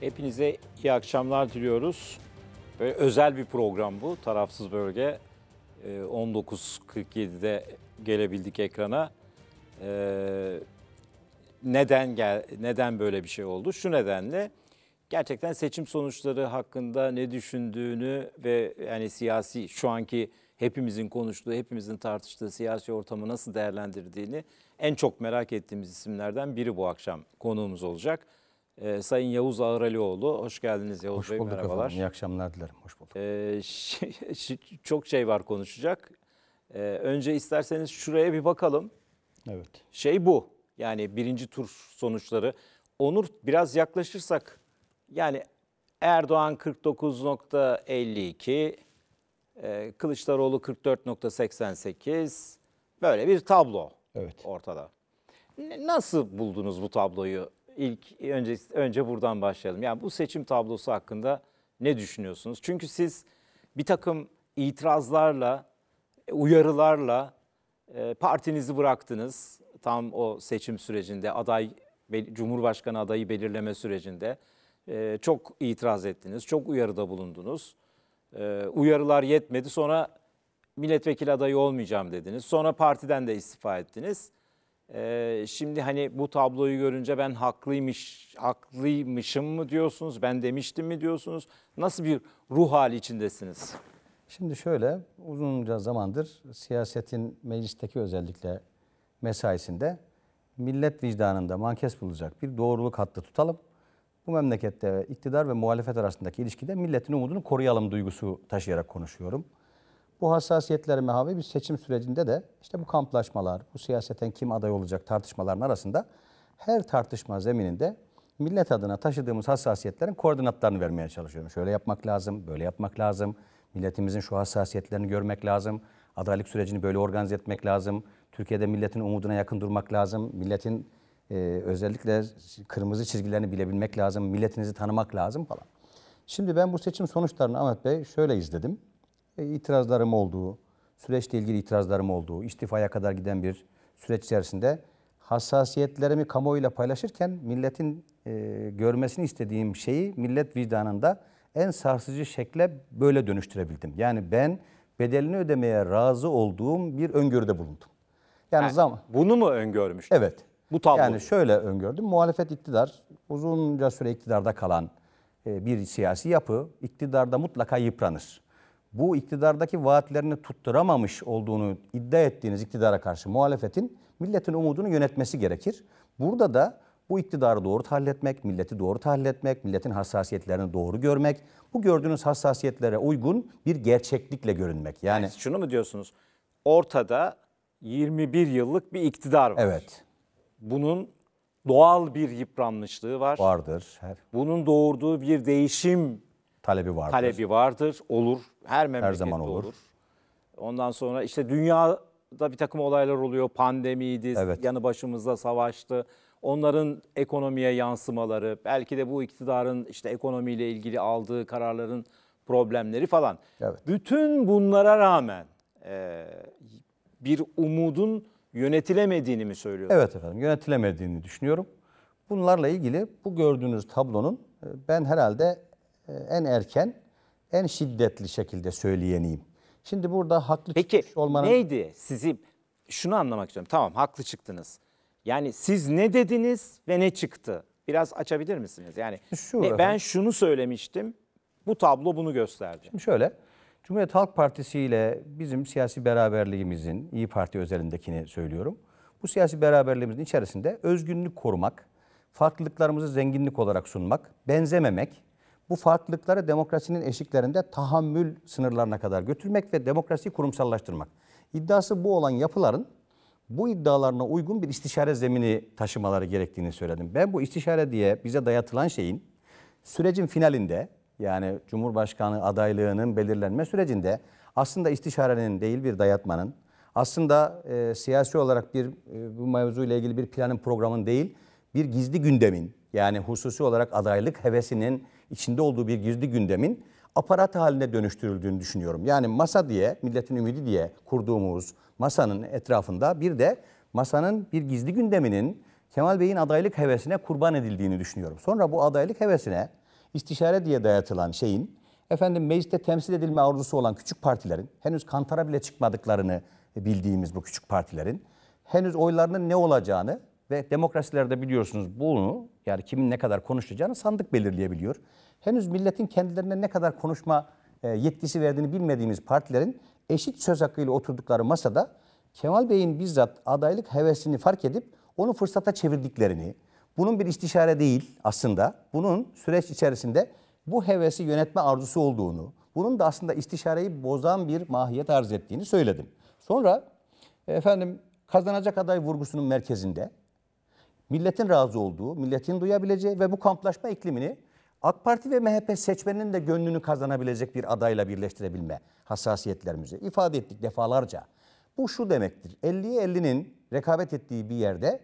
Hepinize iyi akşamlar diliyoruz. Böyle özel bir program bu. Tarafsız Bölge. 19.47'de e, gelebildik ekrana. E, neden gel, neden böyle bir şey oldu? Şu nedenle gerçekten seçim sonuçları hakkında ne düşündüğünü ve yani siyasi şu anki hepimizin konuştuğu, hepimizin tartıştığı siyasi ortamı nasıl değerlendirdiğini en çok merak ettiğimiz isimlerden biri bu akşam konuğumuz olacak e, Sayın Yavuz Ağralioğlu. Hoş geldiniz Yavuz Hoş Bey. bulduk merhabalar. efendim. İyi akşamlar dilerim. Hoş bulduk. E, çok şey var konuşacak. E, önce isterseniz şuraya bir bakalım. Evet. Şey bu. Yani birinci tur sonuçları. Onur biraz yaklaşırsak yani Erdoğan 49.52, e, Kılıçdaroğlu 44.88 böyle bir tablo evet. ortada. Nasıl buldunuz bu tabloyu ilk önce önce buradan başlayalım. Yani bu seçim tablosu hakkında ne düşünüyorsunuz? Çünkü siz bir takım itirazlarla, uyarılarla e, partinizi bıraktınız. Tam o seçim sürecinde aday Cumhurbaşkanı adayı belirleme sürecinde e, çok itiraz ettiniz, çok uyarıda bulundunuz. E, uyarılar yetmedi. Sonra milletvekili adayı olmayacağım dediniz. Sonra partiden de istifa ettiniz. Ee, şimdi hani bu tabloyu görünce ben haklıymış, haklıymışım mı diyorsunuz, ben demiştim mi diyorsunuz? Nasıl bir ruh hali içindesiniz? Şimdi şöyle uzunca zamandır siyasetin meclisteki özellikle mesaisinde millet vicdanında mankes bulacak bir doğruluk hattı tutalım. Bu memlekette iktidar ve muhalefet arasındaki ilişkide milletin umudunu koruyalım duygusu taşıyarak konuşuyorum. Bu hassasiyetlere mehavi bir seçim sürecinde de işte bu kamplaşmalar, bu siyaseten kim aday olacak tartışmaların arasında her tartışma zemininde millet adına taşıdığımız hassasiyetlerin koordinatlarını vermeye çalışıyorum. Şöyle yapmak lazım, böyle yapmak lazım. Milletimizin şu hassasiyetlerini görmek lazım. Adaylık sürecini böyle organize etmek lazım. Türkiye'de milletin umuduna yakın durmak lazım. Milletin e, özellikle kırmızı çizgilerini bilebilmek lazım. Milletinizi tanımak lazım falan. Şimdi ben bu seçim sonuçlarını Ahmet Bey şöyle izledim. E, itirazlarım olduğu, süreçle ilgili itirazlarım olduğu, istifaya kadar giden bir süreç içerisinde hassasiyetlerimi kamuoyuyla paylaşırken milletin e, görmesini istediğim şeyi millet vicdanında en sarsıcı şekle böyle dönüştürebildim. Yani ben bedelini ödemeye razı olduğum bir öngörüde bulundum. Yani, yani zaman bunu mu öngörmüştün? Evet. Bu tablo. Yani şöyle öngördüm. Muhalefet iktidar uzunca süre iktidarda kalan e, bir siyasi yapı iktidarda mutlaka yıpranır bu iktidardaki vaatlerini tutturamamış olduğunu iddia ettiğiniz iktidara karşı muhalefetin milletin umudunu yönetmesi gerekir. Burada da bu iktidarı doğru tahlil etmek, milleti doğru tahlil etmek, milletin hassasiyetlerini doğru görmek, bu gördüğünüz hassasiyetlere uygun bir gerçeklikle görünmek. Yani, yani şunu mu diyorsunuz? Ortada 21 yıllık bir iktidar var. Evet. Bunun doğal bir yıpranmışlığı var. Vardır. Her. Bunun doğurduğu bir değişim talebi vardır. Talebi vardır, olur. Her memlekette Her zaman olur. olur. Ondan sonra işte dünyada bir takım olaylar oluyor. Pandemiydi, evet. yanı başımızda savaştı. Onların ekonomiye yansımaları, belki de bu iktidarın işte ekonomiyle ilgili aldığı kararların problemleri falan. Evet. Bütün bunlara rağmen e, bir umudun yönetilemediğini mi söylüyorsunuz? Evet efendim, yönetilemediğini düşünüyorum. Bunlarla ilgili bu gördüğünüz tablonun e, ben herhalde ee, en erken, en şiddetli şekilde söyleyeneyim. Şimdi burada haklı Peki, çıkmış olmanın... neydi sizi? Şunu anlamak istiyorum. Tamam haklı çıktınız. Yani siz ne dediniz ve ne çıktı? Biraz açabilir misiniz? Yani Şu, ne, ben şunu söylemiştim, bu tablo bunu gösterdi. Şimdi şöyle, Cumhuriyet Halk Partisi ile bizim siyasi beraberliğimizin, İyi Parti özelindekini söylüyorum. Bu siyasi beraberliğimizin içerisinde özgünlük korumak, farklılıklarımızı zenginlik olarak sunmak, benzememek, bu farklılıkları demokrasinin eşiklerinde tahammül sınırlarına kadar götürmek ve demokrasiyi kurumsallaştırmak. İddiası bu olan yapıların bu iddialarına uygun bir istişare zemini taşımaları gerektiğini söyledim. Ben bu istişare diye bize dayatılan şeyin sürecin finalinde yani Cumhurbaşkanı adaylığının belirlenme sürecinde aslında istişarenin değil bir dayatmanın, aslında e, siyasi olarak bir e, bu mevzuyla ilgili bir planın programın değil, bir gizli gündemin yani hususi olarak adaylık hevesinin içinde olduğu bir girdi gündemin aparat haline dönüştürüldüğünü düşünüyorum. Yani masa diye, milletin ümidi diye kurduğumuz masanın etrafında bir de masanın bir gizli gündeminin Kemal Bey'in adaylık hevesine kurban edildiğini düşünüyorum. Sonra bu adaylık hevesine istişare diye dayatılan şeyin efendim mecliste temsil edilme arzusu olan küçük partilerin henüz kantara bile çıkmadıklarını bildiğimiz bu küçük partilerin henüz oylarının ne olacağını ve demokrasilerde biliyorsunuz bunu yani kimin ne kadar konuşacağını sandık belirleyebiliyor. Henüz milletin kendilerine ne kadar konuşma e, yetkisi verdiğini bilmediğimiz partilerin eşit söz hakkıyla oturdukları masada Kemal Bey'in bizzat adaylık hevesini fark edip onu fırsata çevirdiklerini, bunun bir istişare değil aslında, bunun süreç içerisinde bu hevesi yönetme arzusu olduğunu, bunun da aslında istişareyi bozan bir mahiyet arz ettiğini söyledim. Sonra efendim kazanacak aday vurgusunun merkezinde milletin razı olduğu, milletin duyabileceği ve bu kamplaşma iklimini AK Parti ve MHP seçmeninin de gönlünü kazanabilecek bir adayla birleştirebilme hassasiyetlerimizi ifade ettik defalarca. Bu şu demektir. 50'ye 50'nin rekabet ettiği bir yerde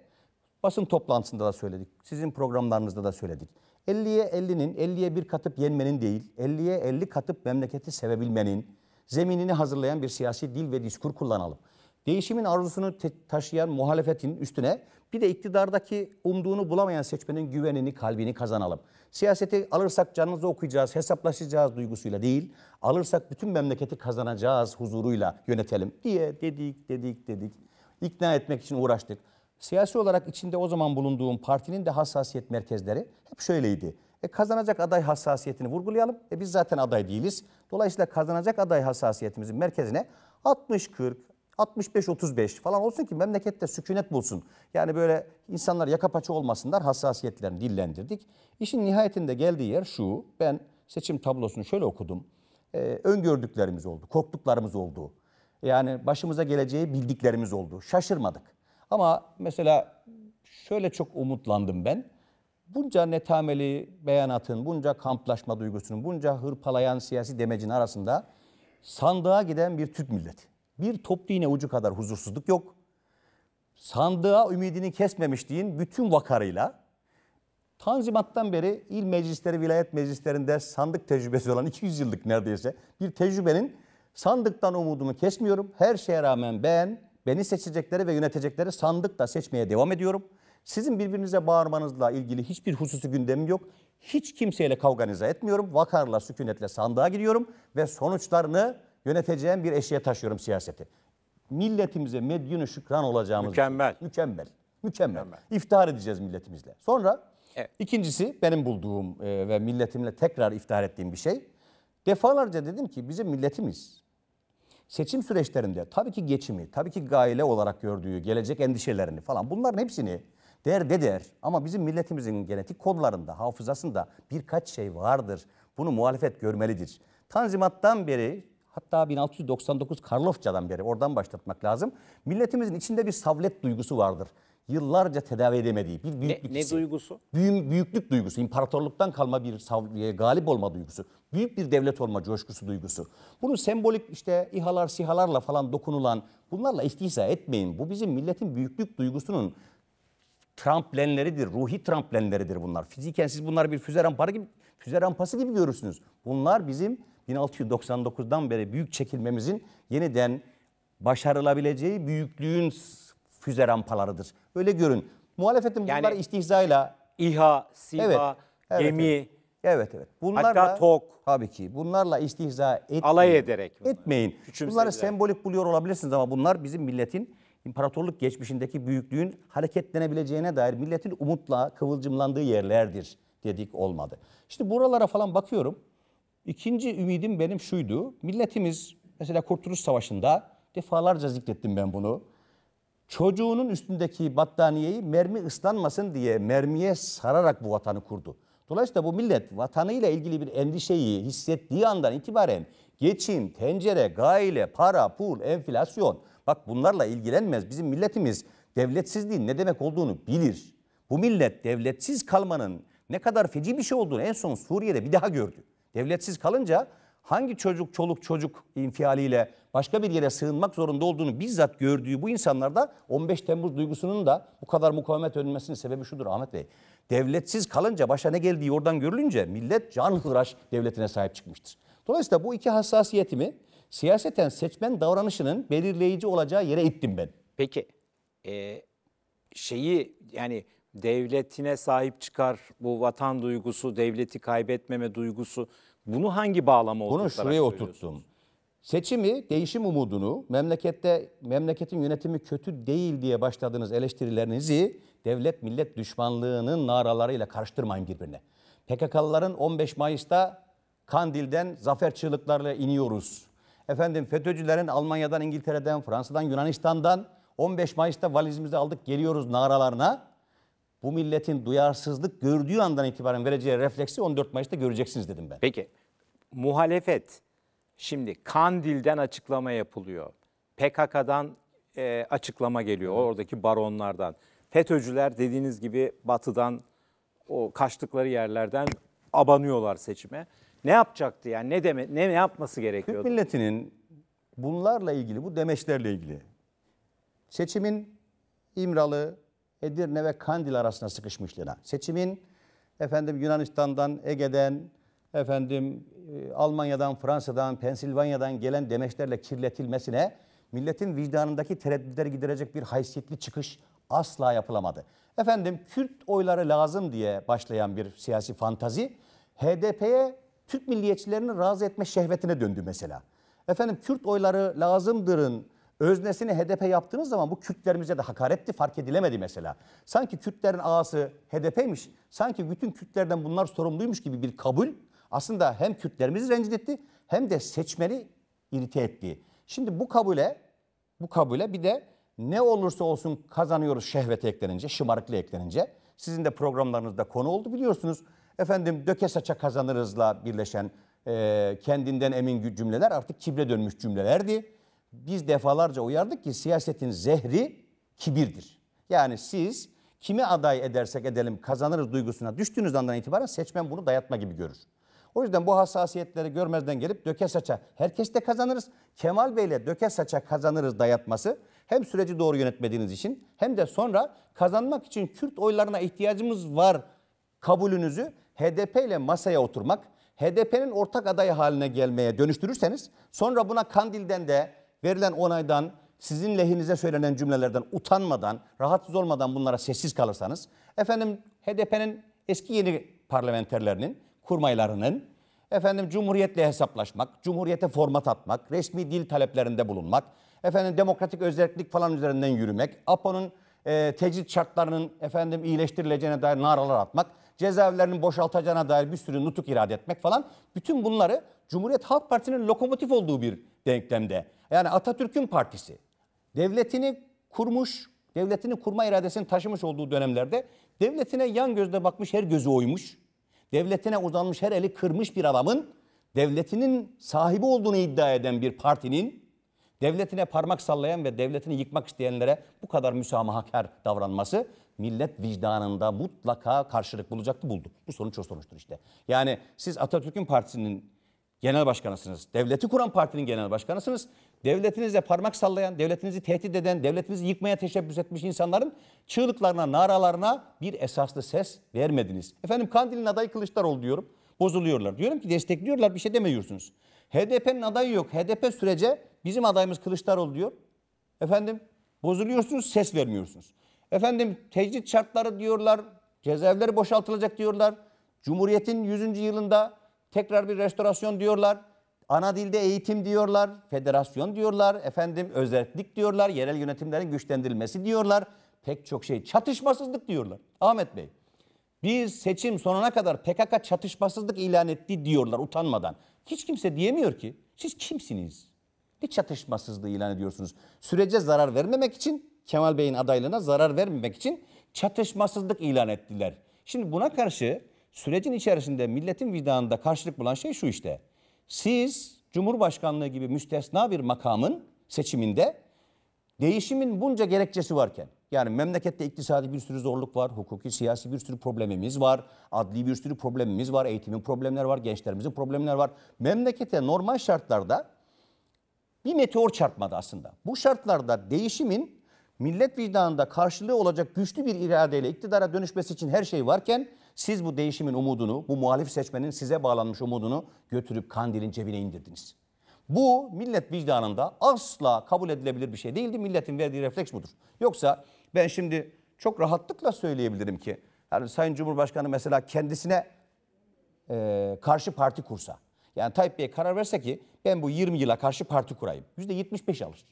basın toplantısında da söyledik. Sizin programlarınızda da söyledik. 50'ye 50'nin 50'ye bir katıp yenmenin değil, 50'ye 50 katıp memleketi sevebilmenin zeminini hazırlayan bir siyasi dil ve diskur kullanalım. Değişimin arzusunu taşıyan muhalefetin üstüne bir de iktidardaki umduğunu bulamayan seçmenin güvenini, kalbini kazanalım. Siyaseti alırsak canımızı okuyacağız, hesaplaşacağız duygusuyla değil, alırsak bütün memleketi kazanacağız huzuruyla yönetelim diye dedik, dedik, dedik. İkna etmek için uğraştık. Siyasi olarak içinde o zaman bulunduğum partinin de hassasiyet merkezleri hep şöyleydi. E, kazanacak aday hassasiyetini vurgulayalım. E, biz zaten aday değiliz. Dolayısıyla kazanacak aday hassasiyetimizin merkezine 60-40, 65-35 falan olsun ki memlekette sükunet bulsun. Yani böyle insanlar yaka paça olmasınlar hassasiyetlerini dillendirdik. İşin nihayetinde geldiği yer şu. Ben seçim tablosunu şöyle okudum. Ee, öngördüklerimiz oldu, korktuklarımız oldu. Yani başımıza geleceği bildiklerimiz oldu. Şaşırmadık. Ama mesela şöyle çok umutlandım ben. Bunca netameli beyanatın, bunca kamplaşma duygusunun, bunca hırpalayan siyasi demecin arasında sandığa giden bir Türk milleti bir toplu iğne ucu kadar huzursuzluk yok. Sandığa ümidini kesmemişliğin bütün vakarıyla Tanzimat'tan beri il meclisleri, vilayet meclislerinde sandık tecrübesi olan 200 yıllık neredeyse bir tecrübenin sandıktan umudumu kesmiyorum. Her şeye rağmen ben beni seçecekleri ve yönetecekleri sandıkla seçmeye devam ediyorum. Sizin birbirinize bağırmanızla ilgili hiçbir hususu gündemim yok. Hiç kimseyle kavganize etmiyorum. Vakarla, sükunetle sandığa gidiyorum ve sonuçlarını yöneteceğim bir eşiğe taşıyorum siyaseti. Milletimize medyunu şükran olacağımız. Şey. Mükemmel. Mükemmel. Mükemmel. Mükemmel. İftihar edeceğiz milletimizle. Sonra evet. ikincisi benim bulduğum e, ve milletimle tekrar iftihar ettiğim bir şey. Defalarca dedim ki bizim milletimiz seçim süreçlerinde tabii ki geçimi, tabii ki gaile olarak gördüğü gelecek endişelerini falan bunların hepsini der de der ama bizim milletimizin genetik kodlarında, hafızasında birkaç şey vardır. Bunu muhalefet görmelidir. Tanzimattan beri Hatta 1699 Karlofça'dan beri oradan başlatmak lazım. Milletimizin içinde bir savlet duygusu vardır. Yıllarca tedavi edemediği bir büyüklük ne, ne duygusu? Büyük, büyüklük duygusu, imparatorluktan kalma bir sav, e, galip olma duygusu. Büyük bir devlet olma coşkusu duygusu. Bunu sembolik işte ihalar sihalarla falan dokunulan bunlarla istihza etmeyin. Bu bizim milletin büyüklük duygusunun tramplenleridir, ruhi tramplenleridir bunlar. Fiziken siz bunları bir füze ramparı gibi füze rampası gibi görürsünüz. Bunlar bizim 1699'dan beri büyük çekilmemizin yeniden başarılabileceği büyüklüğün füze rampalarıdır. Öyle görün. Muhalefetin yani, bunlar istihzayla İHA, SİHA, evet, evet, gemi evet. Evet evet. Bunlarla, Hatta tok. Tabii ki. Bunlarla istihza etmeyin. Alay ederek. Bunları. Etmeyin. Bunları sembolik buluyor olabilirsiniz ama bunlar bizim milletin imparatorluk geçmişindeki büyüklüğün hareketlenebileceğine dair milletin umutla kıvılcımlandığı yerlerdir dedik olmadı. Şimdi buralara falan bakıyorum. İkinci ümidim benim şuydu. Milletimiz mesela Kurtuluş Savaşı'nda defalarca zikrettim ben bunu. Çocuğunun üstündeki battaniyeyi mermi ıslanmasın diye mermiye sararak bu vatanı kurdu. Dolayısıyla bu millet vatanıyla ilgili bir endişeyi hissettiği andan itibaren geçim, tencere, gayle, para, pul, enflasyon bak bunlarla ilgilenmez. Bizim milletimiz devletsizliğin ne demek olduğunu bilir. Bu millet devletsiz kalmanın ne kadar feci bir şey olduğunu en son Suriye'de bir daha gördü. Devletsiz kalınca hangi çocuk çoluk çocuk infialiyle başka bir yere sığınmak zorunda olduğunu bizzat gördüğü bu insanlarda 15 Temmuz duygusunun da bu kadar mukavemet ölmesinin sebebi şudur Ahmet Bey. Devletsiz kalınca başa ne geldiği oradan görülünce millet can hıraş devletine sahip çıkmıştır. Dolayısıyla bu iki hassasiyetimi siyaseten seçmen davranışının belirleyici olacağı yere ittim ben. Peki e, şeyi yani devletine sahip çıkar bu vatan duygusu, devleti kaybetmeme duygusu. Bunu hangi bağlama Bunu şuraya oturttum. Seçimi, değişim umudunu, memlekette memleketin yönetimi kötü değil diye başladığınız eleştirilerinizi devlet millet düşmanlığının naralarıyla karıştırmayın birbirine. PKK'lıların 15 Mayıs'ta Kandil'den zafer çığlıklarıyla iniyoruz. Efendim FETÖ'cülerin Almanya'dan, İngiltere'den, Fransa'dan, Yunanistan'dan 15 Mayıs'ta valizimizi aldık geliyoruz naralarına bu milletin duyarsızlık gördüğü andan itibaren vereceği refleksi 14 Mayıs'ta göreceksiniz dedim ben. Peki muhalefet şimdi Kandil'den açıklama yapılıyor. PKK'dan e, açıklama geliyor oradaki baronlardan. FETÖ'cüler dediğiniz gibi batıdan o kaçtıkları yerlerden abanıyorlar seçime. Ne yapacaktı yani ne deme ne, yapması gerekiyordu? Türk milletinin bunlarla ilgili bu demeçlerle ilgili seçimin İmralı, Edirne ve Kandil arasında sıkışmışlığına. Seçimin efendim Yunanistan'dan, Ege'den, efendim e, Almanya'dan, Fransa'dan, Pensilvanya'dan gelen demeçlerle kirletilmesine milletin vicdanındaki tereddütleri giderecek bir haysiyetli çıkış asla yapılamadı. Efendim Kürt oyları lazım diye başlayan bir siyasi fantazi HDP'ye Türk milliyetçilerini razı etme şehvetine döndü mesela. Efendim Kürt oyları lazımdırın öznesini HDP yaptığınız zaman bu Kürtlerimize de hakaretti fark edilemedi mesela. Sanki Kürtlerin ağası HDP'ymiş, sanki bütün Kürtlerden bunlar sorumluymuş gibi bir kabul aslında hem Kürtlerimizi rencidetti hem de seçmeni irite etti. Şimdi bu kabule bu kabule bir de ne olursa olsun kazanıyoruz şehvete eklenince, şımarıklı eklenince. Sizin de programlarınızda konu oldu biliyorsunuz. Efendim döke saça kazanırızla birleşen e, kendinden emin cümleler artık kibre dönmüş cümlelerdi biz defalarca uyardık ki siyasetin zehri kibirdir. Yani siz kimi aday edersek edelim kazanırız duygusuna düştüğünüz andan itibaren seçmen bunu dayatma gibi görür. O yüzden bu hassasiyetleri görmezden gelip döke saça herkes de kazanırız. Kemal Bey'le döke saça kazanırız dayatması hem süreci doğru yönetmediğiniz için hem de sonra kazanmak için Kürt oylarına ihtiyacımız var kabulünüzü HDP ile masaya oturmak, HDP'nin ortak adayı haline gelmeye dönüştürürseniz sonra buna Kandil'den de verilen onaydan, sizin lehinize söylenen cümlelerden utanmadan, rahatsız olmadan bunlara sessiz kalırsanız, efendim HDP'nin eski yeni parlamenterlerinin, kurmaylarının, efendim cumhuriyetle hesaplaşmak, cumhuriyete format atmak, resmi dil taleplerinde bulunmak, efendim demokratik özellik falan üzerinden yürümek, APO'nun e, tecrit şartlarının efendim iyileştirileceğine dair naralar atmak, cezaevlerinin boşaltacağına dair bir sürü nutuk irade etmek falan bütün bunları Cumhuriyet Halk Partisi'nin lokomotif olduğu bir denklemde. Yani Atatürk'ün partisi. Devletini kurmuş, devletini kurma iradesini taşımış olduğu dönemlerde devletine yan gözle bakmış, her gözü oymuş. Devletine uzanmış, her eli kırmış bir adamın devletinin sahibi olduğunu iddia eden bir partinin devletine parmak sallayan ve devletini yıkmak isteyenlere bu kadar müsamahakar davranması millet vicdanında mutlaka karşılık bulacaktı buldu. Bu sonuç o sonuçtur işte. Yani siz Atatürk'ün partisinin genel başkanısınız. Devleti kuran partinin genel başkanısınız. Devletinizle parmak sallayan, devletinizi tehdit eden, devletinizi yıkmaya teşebbüs etmiş insanların çığlıklarına, naralarına bir esaslı ses vermediniz. Efendim Kandil'in adayı Kılıçdaroğlu diyorum. Bozuluyorlar. Diyorum ki destekliyorlar bir şey demiyorsunuz. HDP'nin adayı yok. HDP sürece bizim adayımız Kılıçdaroğlu diyor. Efendim bozuluyorsunuz, ses vermiyorsunuz. Efendim tecrit şartları diyorlar, cezaevleri boşaltılacak diyorlar. Cumhuriyetin 100. yılında Tekrar bir restorasyon diyorlar. Ana dilde eğitim diyorlar, federasyon diyorlar, efendim özellik diyorlar, yerel yönetimlerin güçlendirilmesi diyorlar. Pek çok şey çatışmasızlık diyorlar. Ahmet Bey, biz seçim sonuna kadar PKK çatışmasızlık ilan etti diyorlar utanmadan. Hiç kimse diyemiyor ki siz kimsiniz? Ne çatışmasızlığı ilan ediyorsunuz? Sürece zarar vermemek için, Kemal Bey'in adaylığına zarar vermemek için çatışmasızlık ilan ettiler. Şimdi buna karşı sürecin içerisinde milletin vicdanında karşılık bulan şey şu işte. Siz Cumhurbaşkanlığı gibi müstesna bir makamın seçiminde değişimin bunca gerekçesi varken yani memlekette iktisadi bir sürü zorluk var, hukuki, siyasi bir sürü problemimiz var, adli bir sürü problemimiz var, eğitimin problemler var, gençlerimizin problemler var. Memlekete normal şartlarda bir meteor çarpmadı aslında. Bu şartlarda değişimin millet vicdanında karşılığı olacak güçlü bir iradeyle iktidara dönüşmesi için her şey varken siz bu değişimin umudunu, bu muhalif seçmenin size bağlanmış umudunu götürüp Kandil'in cebine indirdiniz. Bu millet vicdanında asla kabul edilebilir bir şey değildi. Milletin verdiği refleks budur. Yoksa ben şimdi çok rahatlıkla söyleyebilirim ki yani Sayın Cumhurbaşkanı mesela kendisine e, karşı parti kursa. Yani Tayyip Bey karar verse ki ben bu 20 yıla karşı parti kurayım. %75 alır.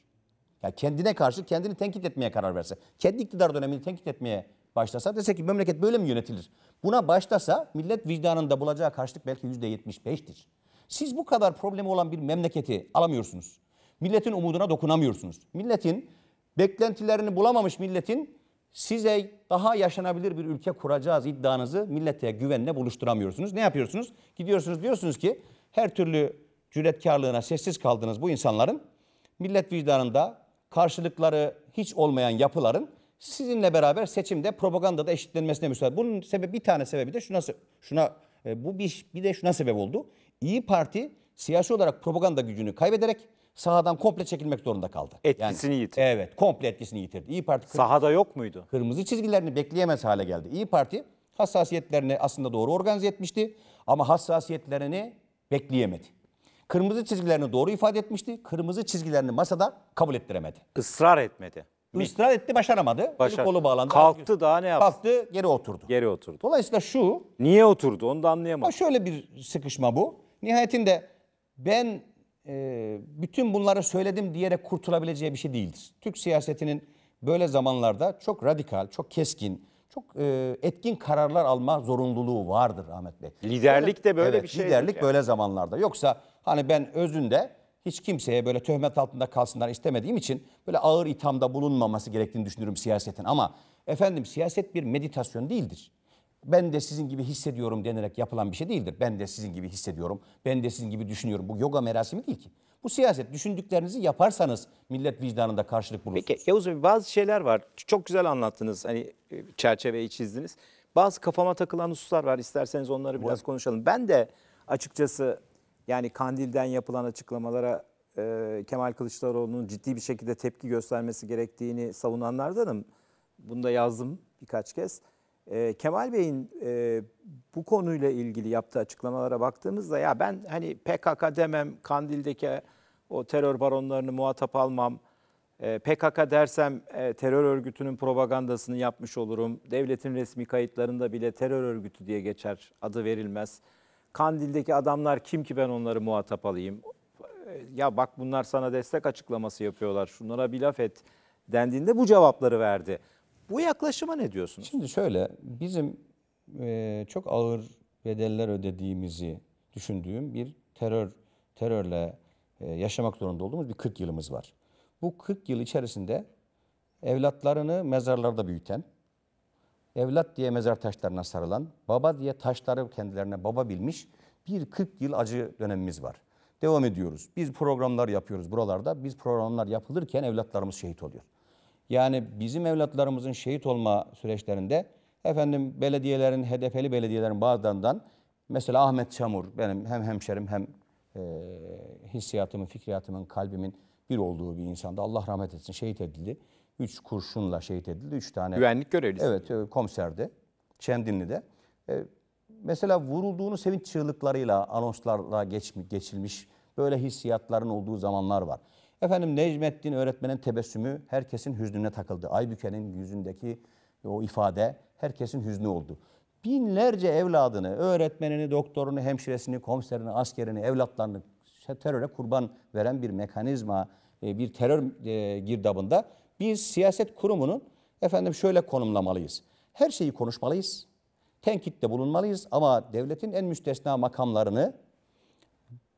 Yani kendine karşı kendini tenkit etmeye karar verse. Kendi iktidar dönemini tenkit etmeye başlasa dese ki memleket böyle mi yönetilir? Buna başlasa millet vicdanında bulacağı karşılık belki yüzde beştir. Siz bu kadar problemi olan bir memleketi alamıyorsunuz. Milletin umuduna dokunamıyorsunuz. Milletin beklentilerini bulamamış milletin size daha yaşanabilir bir ülke kuracağız iddianızı millete güvenle buluşturamıyorsunuz. Ne yapıyorsunuz? Gidiyorsunuz diyorsunuz ki her türlü cüretkarlığına sessiz kaldığınız bu insanların millet vicdanında karşılıkları hiç olmayan yapıların sizinle beraber seçimde propaganda da eşitlenmesine müsaade. Bunun sebebi bir tane sebebi de şuna şuna e, bu bir, bir de şuna sebep oldu. İyi Parti siyasi olarak propaganda gücünü kaybederek sahadan komple çekilmek zorunda kaldı. Etkisini yani, yitirdi. Evet, komple etkisini yitirdi. İyi Parti sahada yok muydu? Kırmızı çizgilerini bekleyemez hale geldi. İyi Parti hassasiyetlerini aslında doğru organize etmişti ama hassasiyetlerini bekleyemedi. Kırmızı çizgilerini doğru ifade etmişti. Kırmızı çizgilerini masada kabul ettiremedi. Israr etmedi. Bir- etti başaramadı. Başar- Kolu bağlandı. Kalktı daha ne yaptı? Kalktı geri oturdu. Geri oturdu. Dolayısıyla şu Niye oturdu onu da Ama anlayamadım. şöyle bir sıkışma bu. Nihayetinde ben e, bütün bunları söyledim diyerek kurtulabileceği bir şey değildir. Türk siyasetinin böyle zamanlarda çok radikal, çok keskin, çok e, etkin kararlar alma zorunluluğu vardır Ahmet Bey. Liderlik de böyle bir şey. Liderlik yani. böyle zamanlarda. Yoksa hani ben özünde hiç kimseye böyle töhmet altında kalsınlar istemediğim için böyle ağır ithamda bulunmaması gerektiğini düşünürüm siyasetin. Ama efendim siyaset bir meditasyon değildir. Ben de sizin gibi hissediyorum denerek yapılan bir şey değildir. Ben de sizin gibi hissediyorum, ben de sizin gibi düşünüyorum. Bu yoga merasimi değil ki. Bu siyaset düşündüklerinizi yaparsanız millet vicdanında karşılık bulursunuz. Peki Yavuz Bey bazı şeyler var. Çok güzel anlattınız. Hani e, çerçeveyi çizdiniz. Bazı kafama takılan hususlar var. İsterseniz onları biraz Buyurun. konuşalım. Ben de açıkçası yani Kandil'den yapılan açıklamalara e, Kemal Kılıçdaroğlu'nun ciddi bir şekilde tepki göstermesi gerektiğini savunanlardanım. Bunu da yazdım birkaç kez. E, Kemal Bey'in e, bu konuyla ilgili yaptığı açıklamalara baktığımızda ya ben hani PKK demem, Kandil'deki o terör baronlarını muhatap almam, e, PKK dersem e, terör örgütünün propagandasını yapmış olurum, devletin resmi kayıtlarında bile terör örgütü diye geçer, adı verilmez.'' Kandil'deki adamlar kim ki ben onları muhatap alayım? Ya bak bunlar sana destek açıklaması yapıyorlar. Şunlara bir laf et dendiğinde bu cevapları verdi. Bu yaklaşıma ne diyorsunuz? Şimdi şöyle bizim e, çok ağır bedeller ödediğimizi düşündüğüm bir terör terörle e, yaşamak zorunda olduğumuz bir 40 yılımız var. Bu 40 yıl içerisinde evlatlarını mezarlarda büyüten, evlat diye mezar taşlarına sarılan, baba diye taşları kendilerine baba bilmiş bir 40 yıl acı dönemimiz var. Devam ediyoruz. Biz programlar yapıyoruz buralarda. Biz programlar yapılırken evlatlarımız şehit oluyor. Yani bizim evlatlarımızın şehit olma süreçlerinde efendim belediyelerin, HDP'li belediyelerin bazılarından mesela Ahmet Çamur benim hem hemşerim hem e, hissiyatımın, fikriyatımın, kalbimin bir olduğu bir insandı. Allah rahmet etsin şehit edildi. 3 kurşunla şehit edildi. 3 tane. Güvenlik görevlisi. Evet e, komiserde. Çendinli'de. E, mesela vurulduğunu sevinç çığlıklarıyla anonslarla geç, geçilmiş böyle hissiyatların olduğu zamanlar var. Efendim Necmettin öğretmenin tebessümü herkesin hüznüne takıldı. Aybüke'nin yüzündeki o ifade herkesin hüznü oldu. Binlerce evladını, öğretmenini, doktorunu, hemşiresini, komiserini, askerini, evlatlarını teröre kurban veren bir mekanizma, e, bir terör e, girdabında biz siyaset kurumunun efendim şöyle konumlamalıyız. Her şeyi konuşmalıyız. Tenkitte bulunmalıyız ama devletin en müstesna makamlarını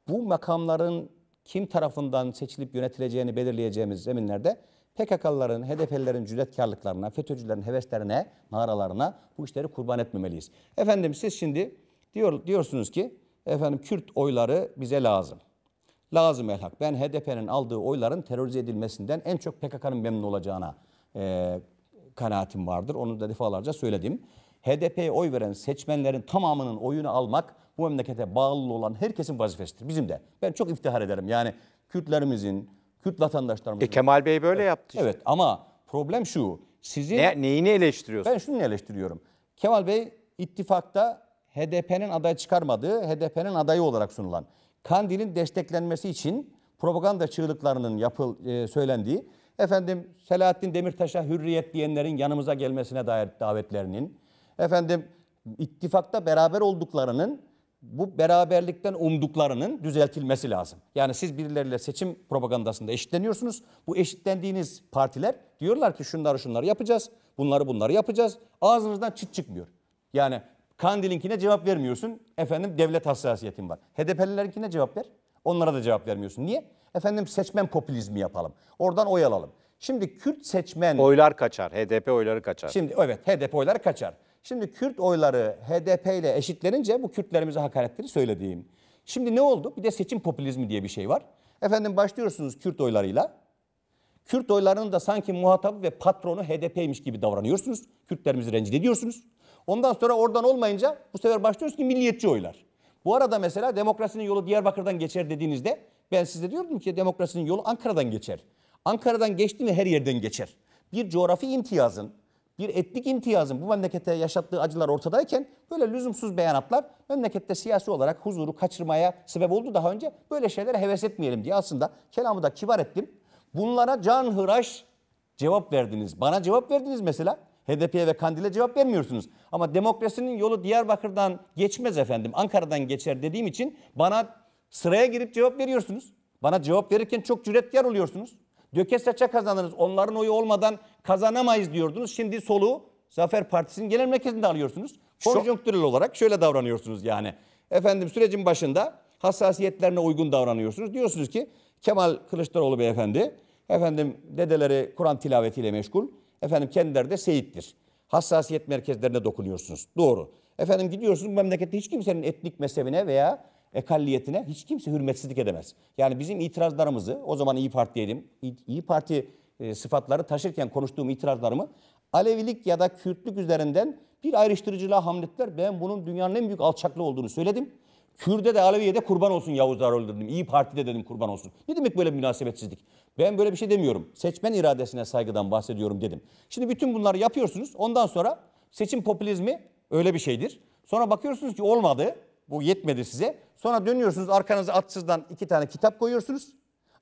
bu makamların kim tarafından seçilip yönetileceğini belirleyeceğimiz zeminlerde PKK'lıların, HDP'lilerin cüretkarlıklarına, FETÖ'cülerin heveslerine, naralarına bu işleri kurban etmemeliyiz. Efendim siz şimdi diyor, diyorsunuz ki efendim Kürt oyları bize lazım lazım elhak. Ben HDP'nin aldığı oyların terörize edilmesinden en çok PKK'nın memnun olacağına e, kanaatim vardır. Onu da defalarca söyledim. HDP'ye oy veren seçmenlerin tamamının oyunu almak bu memlekete bağlı olan herkesin vazifesidir. Bizim de. Ben çok iftihar ederim. Yani Kürtlerimizin, Kürt vatandaşlarımızın. E Kemal Bey böyle evet. yaptı işte. Evet ama problem şu. Sizi ne, neyini eleştiriyorsunuz? Ben şunu eleştiriyorum. Kemal Bey ittifakta HDP'nin aday çıkarmadığı, HDP'nin adayı olarak sunulan Kandil'in desteklenmesi için propaganda çığlıklarının yapıl e, söylendiği, efendim Selahattin Demirtaş'a hürriyet diyenlerin yanımıza gelmesine dair davetlerinin, efendim ittifakta beraber olduklarının bu beraberlikten umduklarının düzeltilmesi lazım. Yani siz birileriyle seçim propagandasında eşitleniyorsunuz. Bu eşitlendiğiniz partiler diyorlar ki şunları şunları yapacağız, bunları bunları yapacağız. Ağzınızdan çıt çıkmıyor. Yani Kandil'inkine cevap vermiyorsun. Efendim devlet hassasiyetin var. HDP'lilerinkine cevap ver. Onlara da cevap vermiyorsun. Niye? Efendim seçmen popülizmi yapalım. Oradan oy alalım. Şimdi Kürt seçmen... Oylar kaçar. HDP oyları kaçar. Şimdi evet HDP oyları kaçar. Şimdi Kürt oyları HDP ile eşitlenince bu Kürtlerimize hakaretleri söylediğim. Şimdi ne oldu? Bir de seçim popülizmi diye bir şey var. Efendim başlıyorsunuz Kürt oylarıyla. Kürt oylarının da sanki muhatabı ve patronu HDP'ymiş gibi davranıyorsunuz. Kürtlerimizi rencide ediyorsunuz. Ondan sonra oradan olmayınca bu sefer başlıyoruz ki milliyetçi oylar. Bu arada mesela demokrasinin yolu Diyarbakır'dan geçer dediğinizde ben size diyordum ki demokrasinin yolu Ankara'dan geçer. Ankara'dan geçti mi her yerden geçer. Bir coğrafi imtiyazın, bir etnik imtiyazın bu memlekete yaşattığı acılar ortadayken böyle lüzumsuz beyanatlar memlekette siyasi olarak huzuru kaçırmaya sebep oldu daha önce. Böyle şeylere heves etmeyelim diye aslında kelamı da kibar ettim. Bunlara can hıraş cevap verdiniz. Bana cevap verdiniz mesela. HDP'ye ve Kandil'e cevap vermiyorsunuz. Ama demokrasinin yolu Diyarbakır'dan geçmez efendim. Ankara'dan geçer dediğim için bana sıraya girip cevap veriyorsunuz. Bana cevap verirken çok cüretkar oluyorsunuz. Döke saça kazandınız. Onların oyu olmadan kazanamayız diyordunuz. Şimdi soluğu Zafer Partisi'nin genel merkezinde alıyorsunuz. Konjonktürel olarak şöyle davranıyorsunuz yani. Efendim sürecin başında hassasiyetlerine uygun davranıyorsunuz. Diyorsunuz ki Kemal Kılıçdaroğlu beyefendi efendim dedeleri Kur'an tilavetiyle meşgul. Efendim kendileri de seyittir. Hassasiyet merkezlerine dokunuyorsunuz. Doğru. Efendim gidiyorsunuz memlekette hiç kimsenin etnik mezhebine veya ekalliyetine hiç kimse hürmetsizlik edemez. Yani bizim itirazlarımızı o zaman iyi Parti diyelim. İyi Parti e, sıfatları taşırken konuştuğum itirazlarımı Alevilik ya da Kürtlük üzerinden bir ayrıştırıcılığa hamletler. Ben bunun dünyanın en büyük alçaklığı olduğunu söyledim. Kürde de Alevi'ye de kurban olsun Yavuzlar öldürdüm. İyi de dedim kurban olsun. Ne demek böyle bir münasebetsizlik? Ben böyle bir şey demiyorum. Seçmen iradesine saygıdan bahsediyorum dedim. Şimdi bütün bunları yapıyorsunuz. Ondan sonra seçim popülizmi öyle bir şeydir. Sonra bakıyorsunuz ki olmadı. Bu yetmedi size. Sonra dönüyorsunuz arkanıza atsızdan iki tane kitap koyuyorsunuz.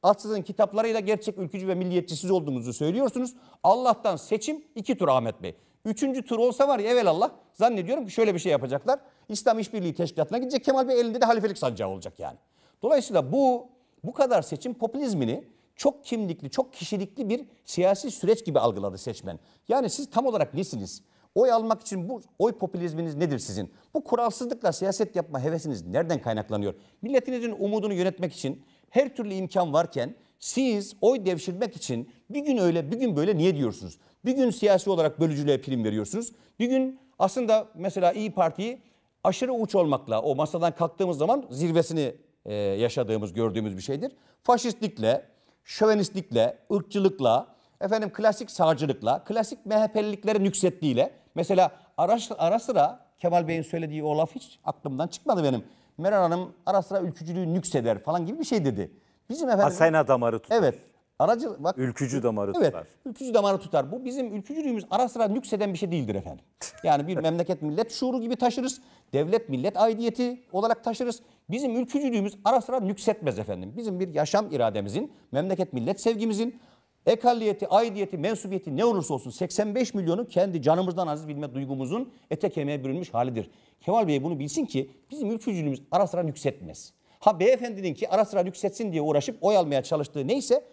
Atsızın kitaplarıyla gerçek ülkücü ve milliyetçisiz siz olduğunuzu söylüyorsunuz. Allah'tan seçim iki tur Ahmet Bey. Üçüncü tur olsa var ya evelallah zannediyorum ki şöyle bir şey yapacaklar. İslam İşbirliği Teşkilatı'na gidecek Kemal Bey elinde de halifelik sancağı olacak yani. Dolayısıyla bu bu kadar seçim popülizmini çok kimlikli, çok kişilikli bir siyasi süreç gibi algıladı seçmen. Yani siz tam olarak nesiniz? Oy almak için bu oy popülizminiz nedir sizin? Bu kuralsızlıkla siyaset yapma hevesiniz nereden kaynaklanıyor? Milletinizin umudunu yönetmek için her türlü imkan varken siz oy devşirmek için bir gün öyle bir gün böyle niye diyorsunuz? Bir gün siyasi olarak bölücülüğe prim veriyorsunuz. Bir gün aslında mesela İyi Parti'yi aşırı uç olmakla o masadan kalktığımız zaman zirvesini e, yaşadığımız, gördüğümüz bir şeydir. Faşistlikle, şövenistlikle, ırkçılıkla, efendim klasik sağcılıkla, klasik MHP'liliklere nüksettiğiyle mesela ara, ara sıra Kemal Bey'in söylediği o laf hiç aklımdan çıkmadı benim. Meral Hanım ara sıra ülkücülüğü nükseder falan gibi bir şey dedi. Bizim efendim Asena damarı tutar. Evet. Aracı bak ülkücü damarı evet, tutar. Ülkücü damarı tutar. Bu bizim ülkücülüğümüz ara sıra nükseden bir şey değildir efendim. Yani bir memleket millet şuuru gibi taşırız. Devlet millet aidiyeti olarak taşırız. Bizim ülkücülüğümüz ara sıra nüksetmez efendim. Bizim bir yaşam irademizin, memleket millet sevgimizin, ekalliyeti, aidiyeti, mensubiyeti ne olursa olsun 85 milyonu kendi canımızdan aziz bilme duygumuzun ete kemiğe bürünmüş halidir. Kemal Bey bunu bilsin ki bizim ülkücülüğümüz ara sıra nüksetmez. Ha beyefendinin ki ara sıra nüksetsin diye uğraşıp oy almaya çalıştığı neyse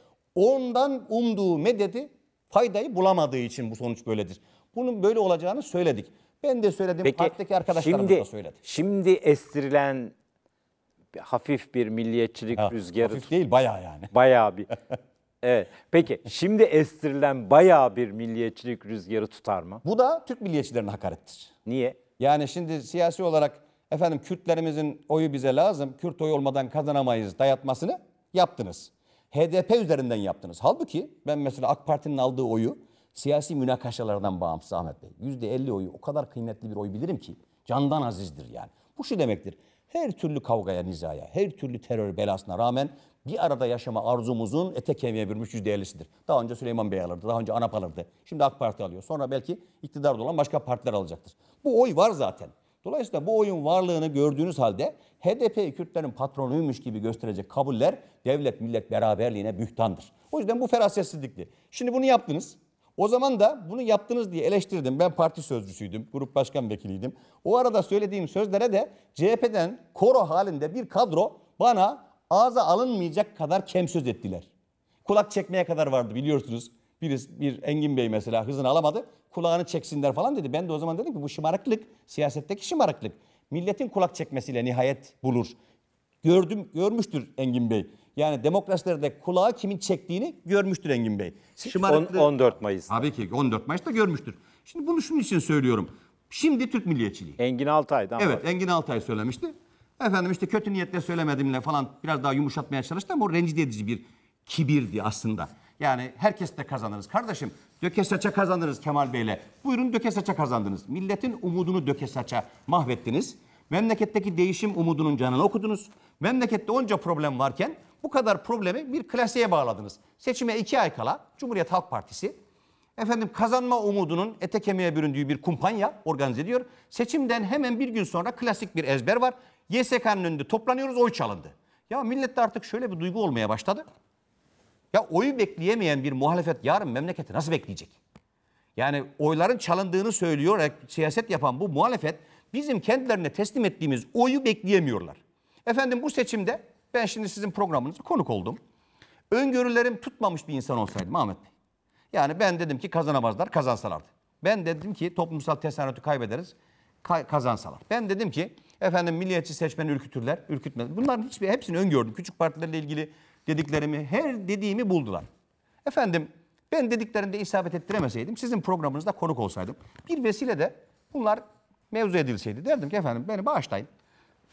ondan umduğu medeti faydayı bulamadığı için bu sonuç böyledir. Bunun böyle olacağını söyledik. Ben de söyledim, Peki, partideki arkadaşlarım da söyledi. Şimdi estirilen hafif bir milliyetçilik ha, rüzgarı. Hafif değil bayağı yani. Bayağı bir. evet. Peki şimdi estirilen bayağı bir milliyetçilik rüzgarı tutar mı? Bu da Türk milliyetçilerine hakarettir. Niye? Yani şimdi siyasi olarak efendim Kürtlerimizin oyu bize lazım, Kürt oyu olmadan kazanamayız dayatmasını yaptınız. HDP üzerinden yaptınız. Halbuki ben mesela AK Parti'nin aldığı oyu siyasi münakaşalardan bağımsız Ahmet Bey. yüzde %50 oyu o kadar kıymetli bir oy bilirim ki candan azizdir yani. Bu şu demektir. Her türlü kavgaya, nizaya, her türlü terör belasına rağmen bir arada yaşama arzumuzun ete kemiğe bürmüş %50'sidir. Daha önce Süleyman Bey alırdı, daha önce ANAP alırdı. Şimdi AK Parti alıyor. Sonra belki iktidarda olan başka partiler alacaktır. Bu oy var zaten. Dolayısıyla bu oyun varlığını gördüğünüz halde HDP'yi Kürtlerin patronuymuş gibi gösterecek kabuller devlet millet beraberliğine bühtandır. O yüzden bu ferasetsizlikti. Şimdi bunu yaptınız. O zaman da bunu yaptınız diye eleştirdim. Ben parti sözcüsüydüm, grup başkan vekiliydim. O arada söylediğim sözlere de CHP'den koro halinde bir kadro bana ağza alınmayacak kadar kem söz ettiler. Kulak çekmeye kadar vardı biliyorsunuz. Bir bir Engin Bey mesela hızını alamadı. Kulağını çeksinler falan dedi. Ben de o zaman dedim ki bu şımarıklık, siyasetteki şımarıklık milletin kulak çekmesiyle nihayet bulur. Gördüm, görmüştür Engin Bey. Yani demokrasilerde kulağı kimin çektiğini görmüştür Engin Bey. Şımarıklı... 14 Mayıs. Tabii ki 14 Mayıs'ta görmüştür. Şimdi bunu şunun için söylüyorum. Şimdi Türk milliyetçiliği. Engin Altay'dan. Evet var. Engin Altay söylemişti. Efendim işte kötü niyetle söylemedimle falan biraz daha yumuşatmaya çalıştı ama o rencide edici bir kibirdi aslında. Yani herkes de kazanırız. Kardeşim döke saça kazanırız Kemal Bey'le. Buyurun döke saça kazandınız. Milletin umudunu döke saça mahvettiniz. Memleketteki değişim umudunun canını okudunuz. Memlekette onca problem varken bu kadar problemi bir klasiğe bağladınız. Seçime iki ay kala Cumhuriyet Halk Partisi efendim kazanma umudunun ete kemiğe büründüğü bir kumpanya organize ediyor. Seçimden hemen bir gün sonra klasik bir ezber var. YSK'nın önünde toplanıyoruz oy çalındı. Ya millette artık şöyle bir duygu olmaya başladı. Ya oyu bekleyemeyen bir muhalefet yarın memleketi nasıl bekleyecek? Yani oyların çalındığını söylüyor, e, siyaset yapan bu muhalefet bizim kendilerine teslim ettiğimiz oyu bekleyemiyorlar. Efendim bu seçimde ben şimdi sizin programınıza konuk oldum. Öngörülerim tutmamış bir insan olsaydım Ahmet Bey. Yani ben dedim ki kazanamazlar, kazansalardı. Ben dedim ki toplumsal tesanütü kaybederiz, kazansalar. Ben dedim ki efendim milliyetçi seçmeni ürkütürler, ürkütmez. Bunların hiçbir hepsini öngördüm. Küçük partilerle ilgili dediklerimi, her dediğimi buldular. Efendim ben dediklerinde isabet ettiremeseydim sizin programınızda konuk olsaydım. Bir vesile de bunlar mevzu edilseydi derdim ki efendim beni bağışlayın.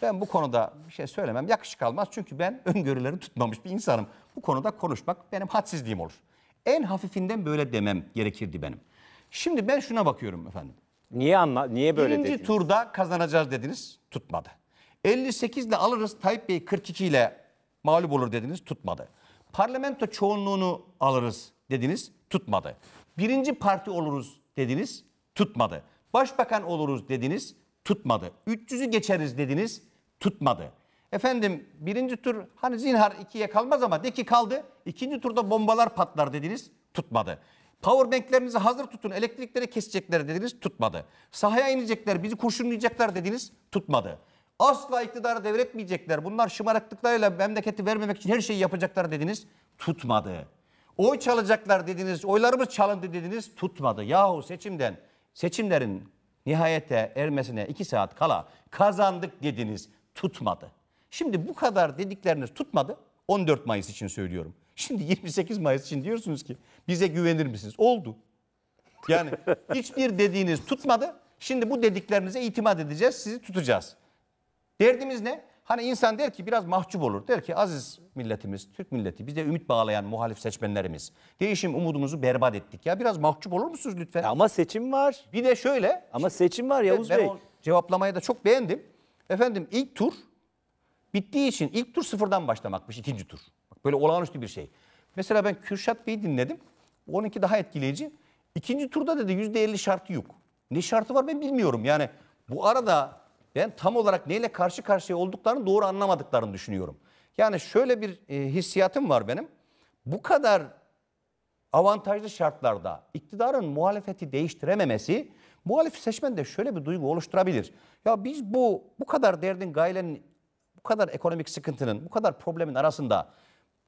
Ben bu konuda bir şey söylemem yakışık almaz çünkü ben öngörüleri tutmamış bir insanım. Bu konuda konuşmak benim hadsizliğim olur. En hafifinden böyle demem gerekirdi benim. Şimdi ben şuna bakıyorum efendim. Niye anla niye böyle Birinci dediniz? turda kazanacağız dediniz tutmadı. 58 ile alırız Tayyip Bey 42 ile mağlup olur dediniz tutmadı. Parlamento çoğunluğunu alırız dediniz tutmadı. Birinci parti oluruz dediniz tutmadı. Başbakan oluruz dediniz tutmadı. 300'ü geçeriz dediniz tutmadı. Efendim birinci tur hani zinhar ikiye kalmaz ama de ki kaldı. İkinci turda bombalar patlar dediniz tutmadı. Power Powerbanklerinizi hazır tutun elektrikleri kesecekler dediniz tutmadı. Sahaya inecekler bizi kurşunlayacaklar dediniz tutmadı. Asla iktidarı devretmeyecekler. Bunlar şımarıklıklarıyla memleketi vermemek için her şeyi yapacaklar dediniz. Tutmadı. Oy çalacaklar dediniz. Oylarımız çalındı dediniz. Tutmadı. Yahu seçimden, seçimlerin nihayete ermesine iki saat kala kazandık dediniz. Tutmadı. Şimdi bu kadar dedikleriniz tutmadı. 14 Mayıs için söylüyorum. Şimdi 28 Mayıs için diyorsunuz ki bize güvenir misiniz? Oldu. Yani hiçbir dediğiniz tutmadı. Şimdi bu dediklerinize itimat edeceğiz, sizi tutacağız. Derdimiz ne? Hani insan der ki biraz mahcup olur. Der ki aziz milletimiz, Türk milleti, bize ümit bağlayan muhalif seçmenlerimiz. Değişim umudumuzu berbat ettik ya. Biraz mahcup olur musunuz lütfen? Ya ama seçim var. Bir de şöyle. Ama seçim var Yavuz ben Bey. Ben cevaplamayı da çok beğendim. Efendim ilk tur bittiği için ilk tur sıfırdan başlamakmış ikinci tur. Bak böyle olağanüstü bir şey. Mesela ben Kürşat Bey'i dinledim. Onunki daha etkileyici. İkinci turda dedi yüzde elli şartı yok. Ne şartı var ben bilmiyorum. Yani bu arada ben tam olarak neyle karşı karşıya olduklarını doğru anlamadıklarını düşünüyorum. Yani şöyle bir e, hissiyatım var benim. Bu kadar avantajlı şartlarda iktidarın muhalefeti değiştirememesi muhalif seçmende şöyle bir duygu oluşturabilir. Ya biz bu bu kadar derdin gailenin bu kadar ekonomik sıkıntının, bu kadar problemin arasında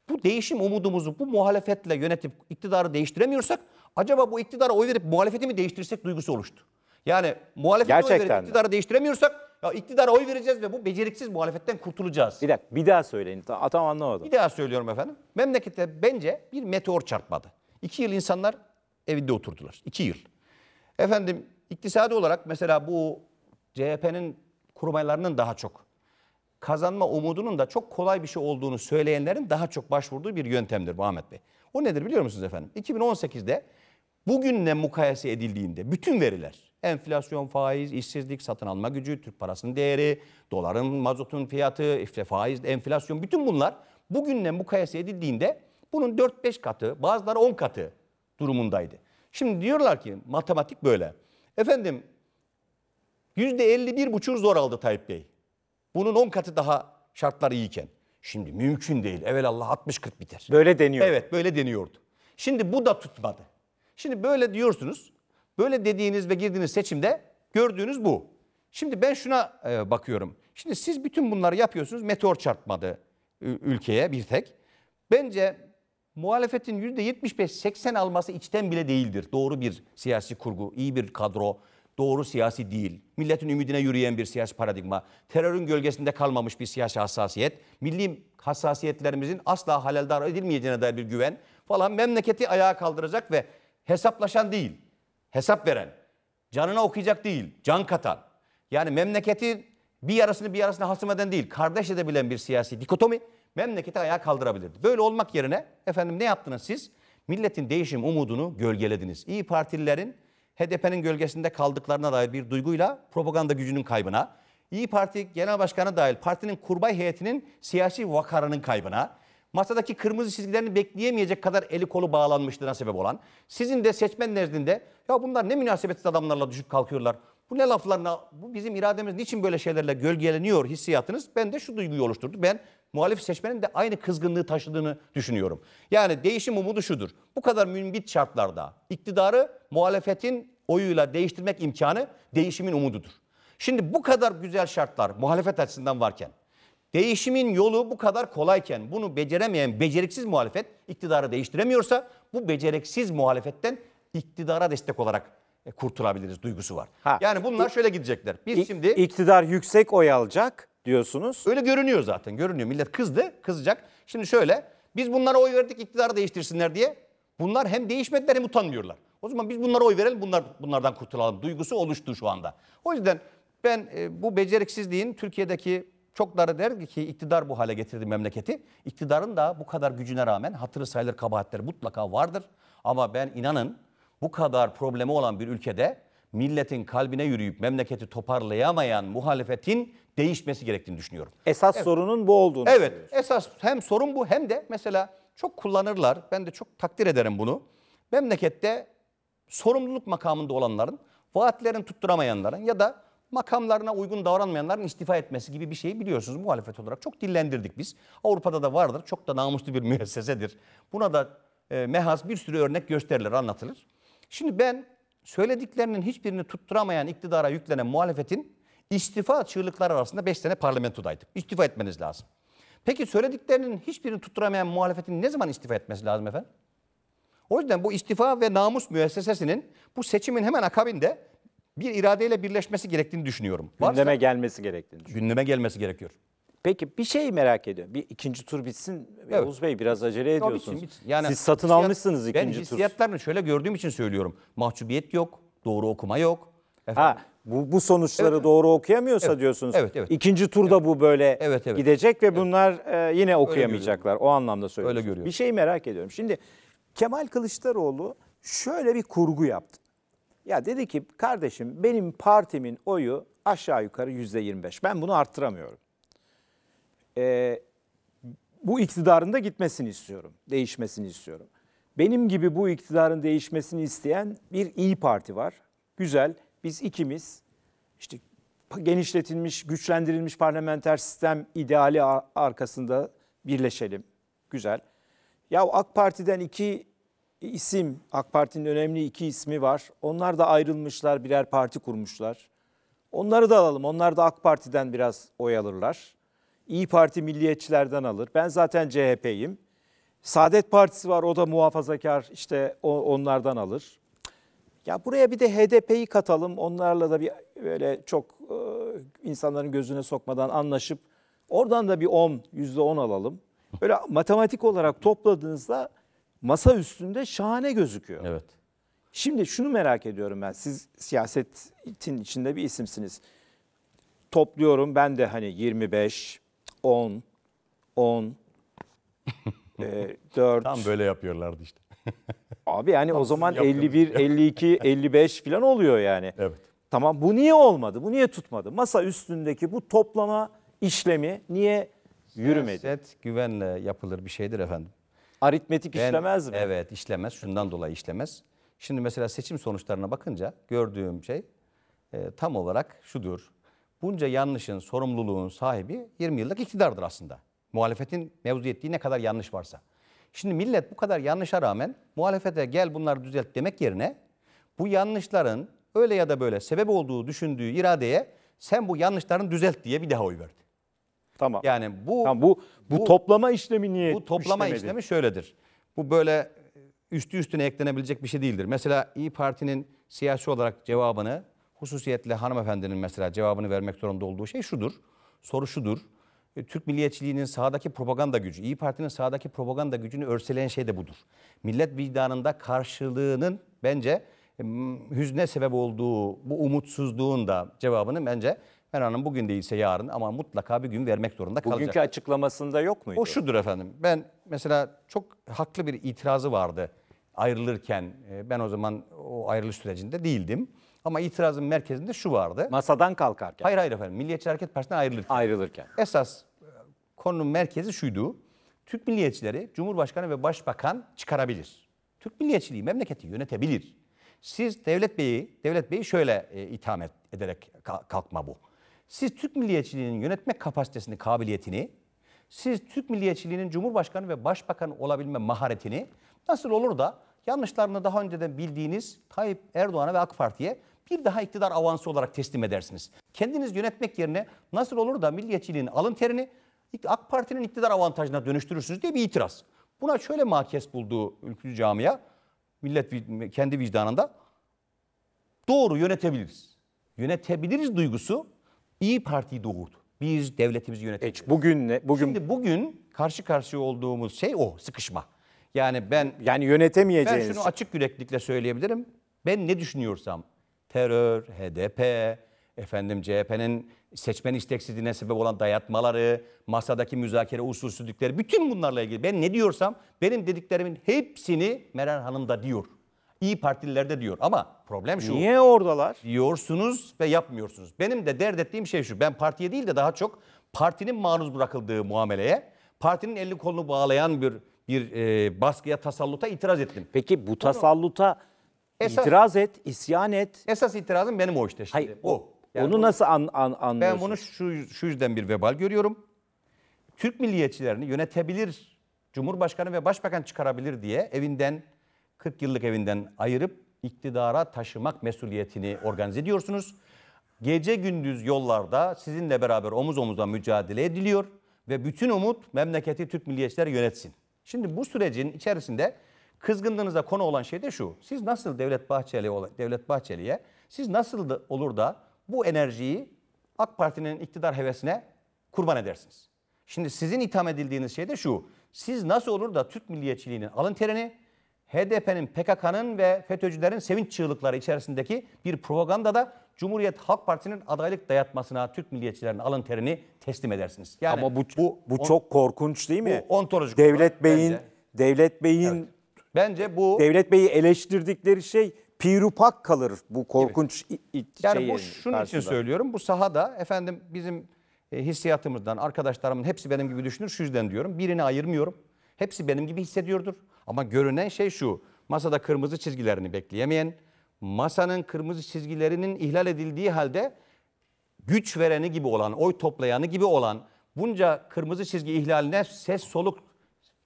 bu değişim umudumuzu bu muhalefetle yönetip iktidarı değiştiremiyorsak acaba bu iktidara oy verip muhalefeti mi değiştirsek duygusu oluştu. Yani muhalefete oy verip iktidarı değiştiremiyorsak ya iktidara oy vereceğiz ve bu beceriksiz muhalefetten kurtulacağız. Bir dakika bir daha söyleyin. Ta- Tam anlamadım. Bir daha söylüyorum efendim. Memlekette bence bir meteor çarpmadı. İki yıl insanlar evinde oturdular. İki yıl. Efendim iktisadi olarak mesela bu CHP'nin kurmaylarının daha çok kazanma umudunun da çok kolay bir şey olduğunu söyleyenlerin daha çok başvurduğu bir yöntemdir Muhammed Bey. O nedir biliyor musunuz efendim? 2018'de bugünle mukayese edildiğinde bütün veriler Enflasyon, faiz, işsizlik, satın alma gücü, Türk parasının değeri, doların, mazotun fiyatı, işte faiz, enflasyon bütün bunlar bugünle mukayese edildiğinde bunun 4-5 katı, bazıları 10 katı durumundaydı. Şimdi diyorlar ki matematik böyle. Efendim %51,5 zor aldı Tayyip Bey. Bunun 10 katı daha şartlar iyiyken. Şimdi mümkün değil. Evelallah 60-40 biter. Böyle deniyor. Evet böyle deniyordu. Şimdi bu da tutmadı. Şimdi böyle diyorsunuz. Böyle dediğiniz ve girdiğiniz seçimde gördüğünüz bu. Şimdi ben şuna e, bakıyorum. Şimdi siz bütün bunları yapıyorsunuz. Meteor çarpmadı ülkeye bir tek. Bence muhalefetin %75-80 alması içten bile değildir. Doğru bir siyasi kurgu, iyi bir kadro, doğru siyasi değil. Milletin ümidine yürüyen bir siyasi paradigma, terörün gölgesinde kalmamış bir siyasi hassasiyet, milli hassasiyetlerimizin asla haleldar edilmeyeceğine dair bir güven falan memleketi ayağa kaldıracak ve hesaplaşan değil hesap veren, canına okuyacak değil, can katan, yani memleketi bir yarısını bir yarısına hasım eden değil, kardeş edebilen bir siyasi dikotomi memleketi ayağa kaldırabilirdi. Böyle olmak yerine efendim ne yaptınız siz? Milletin değişim umudunu gölgelediniz. İyi Partililerin HDP'nin gölgesinde kaldıklarına dair bir duyguyla propaganda gücünün kaybına, İyi Parti Genel Başkanı dahil partinin kurbay heyetinin siyasi vakarının kaybına, masadaki kırmızı çizgilerini bekleyemeyecek kadar eli kolu bağlanmışlığına sebep olan, sizin de seçmen nezdinde ya bunlar ne münasebetsiz adamlarla düşüp kalkıyorlar, bu ne laflarına, bu bizim irademiz niçin böyle şeylerle gölgeleniyor hissiyatınız ben de şu duyguyu oluşturdu. Ben muhalif seçmenin de aynı kızgınlığı taşıdığını düşünüyorum. Yani değişim umudu şudur. Bu kadar mümbit şartlarda iktidarı muhalefetin oyuyla değiştirmek imkanı değişimin umududur. Şimdi bu kadar güzel şartlar muhalefet açısından varken Değişimin yolu bu kadar kolayken bunu beceremeyen beceriksiz muhalefet iktidarı değiştiremiyorsa bu beceriksiz muhalefetten iktidara destek olarak e, kurtulabiliriz duygusu var. Ha. Yani bunlar şöyle gidecekler. Biz İ- şimdi iktidar yüksek oy alacak diyorsunuz. Öyle görünüyor zaten. Görünüyor. Millet kızdı, kızacak. Şimdi şöyle biz bunlara oy verdik iktidarı değiştirsinler diye. Bunlar hem değişmediler hem utanmıyorlar. O zaman biz bunlara oy verelim, bunlar bunlardan kurtulalım duygusu oluştu şu anda. O yüzden ben e, bu beceriksizliğin Türkiye'deki Çokları der ki iktidar bu hale getirdi memleketi. İktidarın da bu kadar gücüne rağmen hatırı sayılır kabahatleri mutlaka vardır. Ama ben inanın bu kadar problemi olan bir ülkede milletin kalbine yürüyüp memleketi toparlayamayan muhalefetin değişmesi gerektiğini düşünüyorum. Esas evet. sorunun bu olduğunu Evet esas hem sorun bu hem de mesela çok kullanırlar ben de çok takdir ederim bunu. Memlekette sorumluluk makamında olanların, vaatlerini tutturamayanların ya da makamlarına uygun davranmayanların istifa etmesi gibi bir şeyi biliyorsunuz muhalefet olarak. Çok dillendirdik biz. Avrupa'da da vardır. Çok da namuslu bir müessesedir. Buna da e, mehas bir sürü örnek gösterilir, anlatılır. Şimdi ben söylediklerinin hiçbirini tutturamayan iktidara yüklenen muhalefetin istifa çığlıkları arasında 5 sene parlamentodaydık. İstifa etmeniz lazım. Peki söylediklerinin hiçbirini tutturamayan muhalefetin ne zaman istifa etmesi lazım efendim? O yüzden bu istifa ve namus müessesesinin bu seçimin hemen akabinde bir iradeyle birleşmesi gerektiğini düşünüyorum. Varsa, gelmesi gerektiğini düşünüyorum. Gündeme gelmesi gerekiyor. Peki bir şey merak ediyorum. Bir ikinci tur bitsin. Evet. Oğuz Bey biraz acele ediyorsunuz. Bitsin, bitsin. Yani Siz satın hissiyat, almışsınız ikinci tur. Ben hissiyatlarını şöyle gördüğüm için söylüyorum. Mahcubiyet yok, doğru okuma yok. Efendim, ha bu, bu sonuçları evet. doğru okuyamıyorsa evet. diyorsunuz. Evet, evet. İkinci turda evet. bu böyle evet, evet. gidecek ve evet. bunlar e, yine okuyamayacaklar. O anlamda söylüyorum. Öyle görüyorum. Bir şey merak ediyorum. Şimdi Kemal Kılıçdaroğlu şöyle bir kurgu yaptı. Ya dedi ki kardeşim benim partimin oyu aşağı yukarı yüzde 25. Ben bunu arttıramıyorum. Ee, bu iktidarın da gitmesini istiyorum, değişmesini istiyorum. Benim gibi bu iktidarın değişmesini isteyen bir iyi Parti var. Güzel, biz ikimiz işte genişletilmiş, güçlendirilmiş parlamenter sistem ideali arkasında birleşelim. Güzel. Ya AK Parti'den iki e, isim, AK Parti'nin önemli iki ismi var. Onlar da ayrılmışlar, birer parti kurmuşlar. Onları da alalım. Onlar da AK Parti'den biraz oy alırlar. İyi Parti milliyetçilerden alır. Ben zaten CHP'yim. Saadet Partisi var o da muhafazakar işte onlardan alır. Ya buraya bir de HDP'yi katalım. Onlarla da bir böyle çok e, insanların gözüne sokmadan anlaşıp oradan da bir 10, %10 alalım. Böyle matematik olarak topladığınızda masa üstünde şahane gözüküyor. Evet. Şimdi şunu merak ediyorum ben. Siz siyasetin içinde bir isimsiniz. Topluyorum ben de hani 25, 10, 10, e, 4. Tam böyle yapıyorlardı işte. Abi yani Tam o zaman 51, 52, 55 falan oluyor yani. Evet. Tamam bu niye olmadı? Bu niye tutmadı? Masa üstündeki bu toplama işlemi niye yürümedi? Siyaset güvenle yapılır bir şeydir efendim. Aritmetik ben, işlemez mi? Evet işlemez. Şundan dolayı işlemez. Şimdi mesela seçim sonuçlarına bakınca gördüğüm şey e, tam olarak şudur. Bunca yanlışın, sorumluluğun sahibi 20 yıllık iktidardır aslında. Muhalefetin mevzu ettiği ne kadar yanlış varsa. Şimdi millet bu kadar yanlışa rağmen muhalefete gel bunları düzelt demek yerine bu yanlışların öyle ya da böyle sebep olduğu düşündüğü iradeye sen bu yanlışların düzelt diye bir daha oy verdi. Tamam. Yani bu tamam, bu, bu bu toplama işlemi niye? Bu toplama işlemedi? işlemi şöyledir. Bu böyle üstü üstüne eklenebilecek bir şey değildir. Mesela İyi Parti'nin siyasi olarak cevabını hususiyetle hanımefendinin mesela cevabını vermek zorunda olduğu şey şudur. Soru şudur. E, Türk milliyetçiliğinin sahadaki propaganda gücü, İyi Parti'nin sahadaki propaganda gücünü örseleyen şey de budur. Millet vicdanında karşılığının bence e, hüzne sebep olduğu bu umutsuzluğun da cevabını bence Hanım bugün değilse yarın ama mutlaka bir gün vermek zorunda kalacak. Bugünkü açıklamasında yok muydu? O şudur efendim. Ben mesela çok haklı bir itirazı vardı ayrılırken. Ee, ben o zaman o ayrılış sürecinde değildim. Ama itirazın merkezinde şu vardı. Masadan kalkarken. Hayır hayır efendim. Milliyetçi Hareket Partisi'nden ayrılırken. Ayrılırken. Esas e, konunun merkezi şuydu. Türk milliyetçileri Cumhurbaşkanı ve Başbakan çıkarabilir. Türk milliyetçiliği memleketi yönetebilir. Siz Devlet Bey'i, Devlet Bey'i şöyle e, itham et, ederek kalkma bu. Siz Türk milliyetçiliğinin yönetme kapasitesini, kabiliyetini, siz Türk milliyetçiliğinin Cumhurbaşkanı ve Başbakan olabilme maharetini nasıl olur da yanlışlarını daha önceden bildiğiniz Tayyip Erdoğan'a ve AK Parti'ye bir daha iktidar avansı olarak teslim edersiniz. Kendiniz yönetmek yerine nasıl olur da milliyetçiliğin alın terini AK Parti'nin iktidar avantajına dönüştürürsünüz diye bir itiraz. Buna şöyle makes bulduğu ülkücü camia, millet kendi vicdanında doğru yönetebiliriz. Yönetebiliriz duygusu İyi parti doğurdu. Biz devletimizi yönetiyoruz. E, bugün ne? Bugün... Şimdi bugün karşı karşıya olduğumuz şey o sıkışma. Yani ben yani yönetemeyeceğiz. Ben şunu şey. açık yüreklikle söyleyebilirim. Ben ne düşünüyorsam terör, HDP, efendim CHP'nin seçmen isteksizliğine sebep olan dayatmaları, masadaki müzakere usulsüzlükleri bütün bunlarla ilgili ben ne diyorsam benim dediklerimin hepsini Meral Hanım da diyor. İyi Partililerde diyor ama problem şu. Niye oradalar? Diyorsunuz ve yapmıyorsunuz. Benim de dert ettiğim şey şu. Ben partiye değil de daha çok partinin maruz bırakıldığı muameleye, partinin elini kolunu bağlayan bir bir e, baskıya, tasalluta itiraz ettim. Peki bu tasalluta esas, itiraz et, isyan et. Esas itirazım benim o işte şimdi. Hayır, o. Yani onu nasıl an, an, anlıyorsun? Ben bunu şu, şu yüzden bir vebal görüyorum. Türk milliyetçilerini yönetebilir, Cumhurbaşkanı ve Başbakan çıkarabilir diye evinden 40 yıllık evinden ayırıp iktidara taşımak mesuliyetini organize ediyorsunuz. Gece gündüz yollarda sizinle beraber omuz omuza mücadele ediliyor ve bütün umut memleketi Türk milliyetçiler yönetsin. Şimdi bu sürecin içerisinde kızgınlığınıza konu olan şey de şu. Siz nasıl Devlet Bahçeli Devlet Bahçeli'ye siz nasıl olur da bu enerjiyi AK Parti'nin iktidar hevesine kurban edersiniz? Şimdi sizin itham edildiğiniz şey de şu. Siz nasıl olur da Türk milliyetçiliğinin alın terini HDP'nin, PKK'nın ve FETÖ'cülerin sevinç çığlıkları içerisindeki bir propaganda da Cumhuriyet Halk Partisi'nin adaylık dayatmasına Türk milliyetçilerinin alın terini teslim edersiniz. Yani Ama bu bu, bu on, çok korkunç değil mi? Bu ontolojik. Devlet Bey'in bence. Devlet Bey'in evet. bence bu Devlet Bey'i eleştirdikleri şey pirupak kalır bu korkunç şey. Yani bu şunun karşısında. için söylüyorum. Bu sahada efendim bizim e, hissiyatımızdan arkadaşlarımın hepsi benim gibi düşünür şu yüzden diyorum. Birini ayırmıyorum. Hepsi benim gibi hissediyordur. Ama görünen şey şu. Masada kırmızı çizgilerini bekleyemeyen, masanın kırmızı çizgilerinin ihlal edildiği halde güç vereni gibi olan, oy toplayanı gibi olan bunca kırmızı çizgi ihlaline ses soluk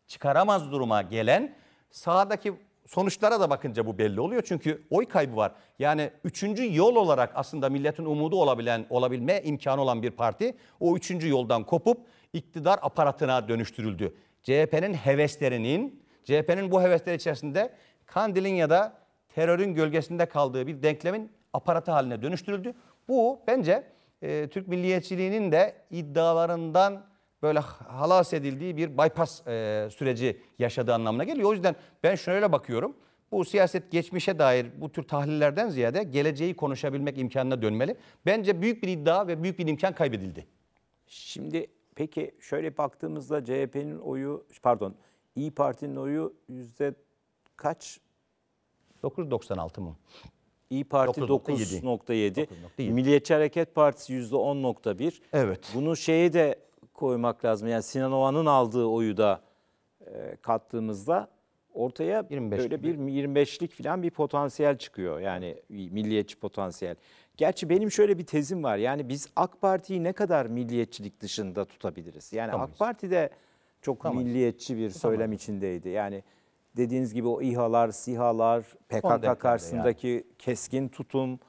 çıkaramaz duruma gelen sağdaki sonuçlara da bakınca bu belli oluyor. Çünkü oy kaybı var. Yani üçüncü yol olarak aslında milletin umudu olabilen, olabilme imkanı olan bir parti o üçüncü yoldan kopup iktidar aparatına dönüştürüldü. CHP'nin heveslerinin CHP'nin bu hevesler içerisinde Kandil'in ya da terörün gölgesinde kaldığı bir denklemin aparatı haline dönüştürüldü. Bu bence e, Türk milliyetçiliğinin de iddialarından böyle halas edildiği bir bypass e, süreci yaşadığı anlamına geliyor. O yüzden ben şöyle bakıyorum. Bu siyaset geçmişe dair bu tür tahlillerden ziyade geleceği konuşabilmek imkanına dönmeli. Bence büyük bir iddia ve büyük bir imkan kaybedildi. Şimdi peki şöyle baktığımızda CHP'nin oyu pardon İyi Parti'nin oyu yüzde kaç? 9.96 mı? İyi Parti 9.7. Milliyetçi Hareket Partisi %10.1. Evet. Bunu şeye de koymak lazım. Yani Sinan Oğan'ın aldığı oyu da e, kattığımızda ortaya 25 böyle gibi. bir 25'lik falan bir potansiyel çıkıyor. Yani milliyetçi potansiyel. Gerçi benim şöyle bir tezim var. Yani biz AK Parti'yi ne kadar milliyetçilik dışında tutabiliriz? Yani Tutamayız. AK Parti'de çok tamam. milliyetçi bir tamam. söylem içindeydi. Yani dediğiniz gibi o İHA'lar, SİHA'lar, PKK karşısındaki yani. keskin tutum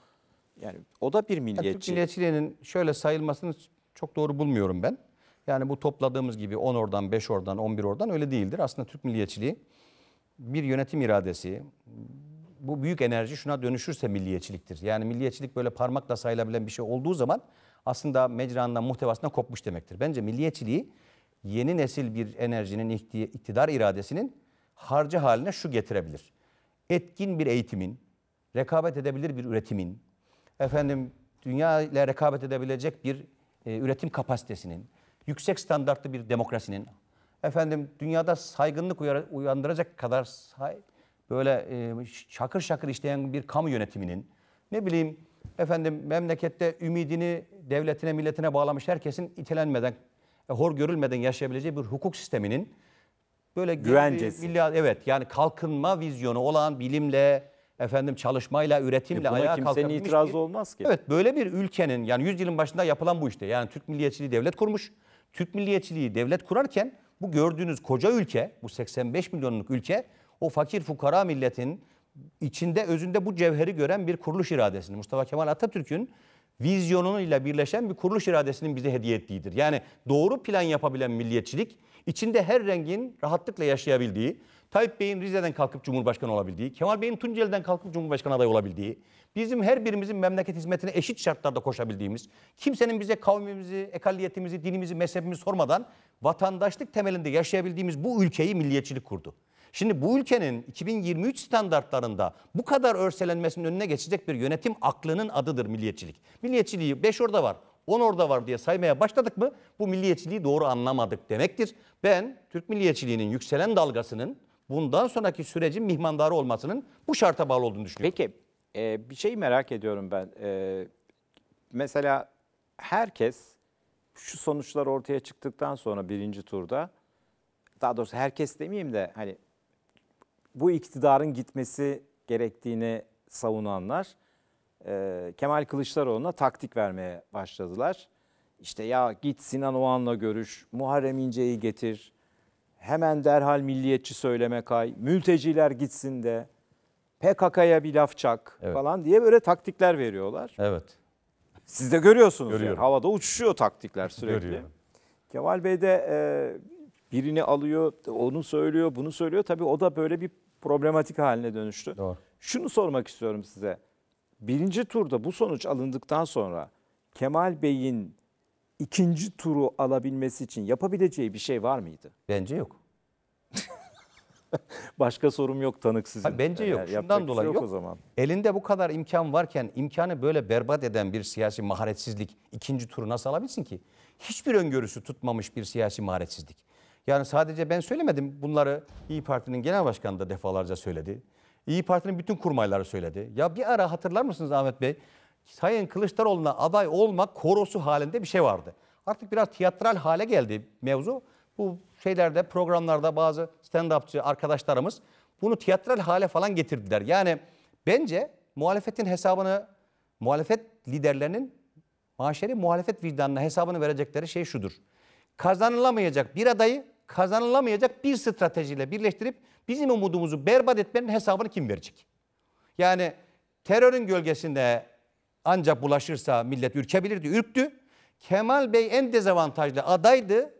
yani o da bir milliyetçi. Yani Türk milliyetçiliğinin şöyle sayılmasını çok doğru bulmuyorum ben. Yani bu topladığımız gibi 10 oradan, 5 oradan, 11 oradan öyle değildir. Aslında Türk milliyetçiliği bir yönetim iradesi, bu büyük enerji şuna dönüşürse milliyetçiliktir. Yani milliyetçilik böyle parmakla sayılabilen bir şey olduğu zaman aslında mecranından, muhtevasından kopmuş demektir. Bence milliyetçiliği yeni nesil bir enerjinin iktidar iradesinin harcı haline şu getirebilir. Etkin bir eğitimin, rekabet edebilir bir üretimin, efendim dünya ile rekabet edebilecek bir e, üretim kapasitesinin, yüksek standartlı bir demokrasinin, efendim dünyada saygınlık uyandıracak kadar say böyle e, şakır şakır işleyen bir kamu yönetiminin, ne bileyim efendim memlekette ümidini devletine milletine bağlamış herkesin itelenmeden hor görülmeden yaşayabileceği bir hukuk sisteminin böyle güvencesi. Milyar, evet yani kalkınma vizyonu olan bilimle efendim çalışmayla, üretimle e ayağa kimsenin itirazı bir, olmaz ki. Evet böyle bir ülkenin yani 100 yılın başında yapılan bu işte. Yani Türk milliyetçiliği devlet kurmuş. Türk milliyetçiliği devlet kurarken bu gördüğünüz koca ülke, bu 85 milyonluk ülke o fakir fukara milletin içinde özünde bu cevheri gören bir kuruluş iradesini Mustafa Kemal Atatürk'ün vizyonuyla birleşen bir kuruluş iradesinin bize hediye ettiğidir. Yani doğru plan yapabilen milliyetçilik, içinde her rengin rahatlıkla yaşayabildiği, Tayyip Bey'in Rize'den kalkıp Cumhurbaşkanı olabildiği, Kemal Bey'in Tunceli'den kalkıp Cumhurbaşkanı adayı olabildiği, bizim her birimizin memleket hizmetine eşit şartlarda koşabildiğimiz, kimsenin bize kavmimizi, ekaliyetimizi, dinimizi, mezhebimizi sormadan vatandaşlık temelinde yaşayabildiğimiz bu ülkeyi milliyetçilik kurdu. Şimdi bu ülkenin 2023 standartlarında bu kadar örselenmesinin önüne geçecek bir yönetim aklının adıdır milliyetçilik. Milliyetçiliği 5 orada var. 10 orada var diye saymaya başladık mı bu milliyetçiliği doğru anlamadık demektir. Ben Türk milliyetçiliğinin yükselen dalgasının bundan sonraki sürecin mihmandarı olmasının bu şarta bağlı olduğunu düşünüyorum. Peki e, bir şey merak ediyorum ben. E, mesela herkes şu sonuçlar ortaya çıktıktan sonra birinci turda daha doğrusu herkes demeyeyim de hani bu iktidarın gitmesi gerektiğini savunanlar e, Kemal Kılıçdaroğlu'na taktik vermeye başladılar. İşte ya git Sinan Oğan'la görüş, Muharrem İnce'yi getir, hemen derhal milliyetçi söyleme kay, mülteciler gitsin de, PKK'ya bir laf çak evet. falan diye böyle taktikler veriyorlar. Evet. Siz de görüyorsunuz Görüyorum. yani havada uçuşuyor taktikler sürekli. Görüyorum. Kemal Bey de e, birini alıyor, onu söylüyor, bunu söylüyor. Tabii o da böyle bir problematik haline dönüştü. Doğru. Şunu sormak istiyorum size. Birinci turda bu sonuç alındıktan sonra Kemal Bey'in ikinci turu alabilmesi için yapabileceği bir şey var mıydı? Bence yok. Başka sorum yok tanık sizin. Ha, bence yok. Yani Şundan dolayı şey yok. yok. O zaman. Elinde bu kadar imkan varken imkanı böyle berbat eden bir siyasi maharetsizlik ikinci turu nasıl alabilsin ki? Hiçbir öngörüsü tutmamış bir siyasi maharetsizlik. Yani sadece ben söylemedim bunları İyi Parti'nin genel başkanı da defalarca söyledi. İyi Parti'nin bütün kurmayları söyledi. Ya bir ara hatırlar mısınız Ahmet Bey? Sayın Kılıçdaroğlu'na aday olmak korosu halinde bir şey vardı. Artık biraz tiyatral hale geldi mevzu. Bu şeylerde programlarda bazı stand-upçı arkadaşlarımız bunu tiyatral hale falan getirdiler. Yani bence muhalefetin hesabını, muhalefet liderlerinin maşeri muhalefet vicdanına hesabını verecekleri şey şudur. Kazanılamayacak bir adayı kazanılamayacak bir stratejiyle birleştirip bizim umudumuzu berbat etmenin hesabını kim verecek? Yani terörün gölgesinde ancak bulaşırsa millet ürkebilirdi, ürktü. Kemal Bey en dezavantajlı adaydı.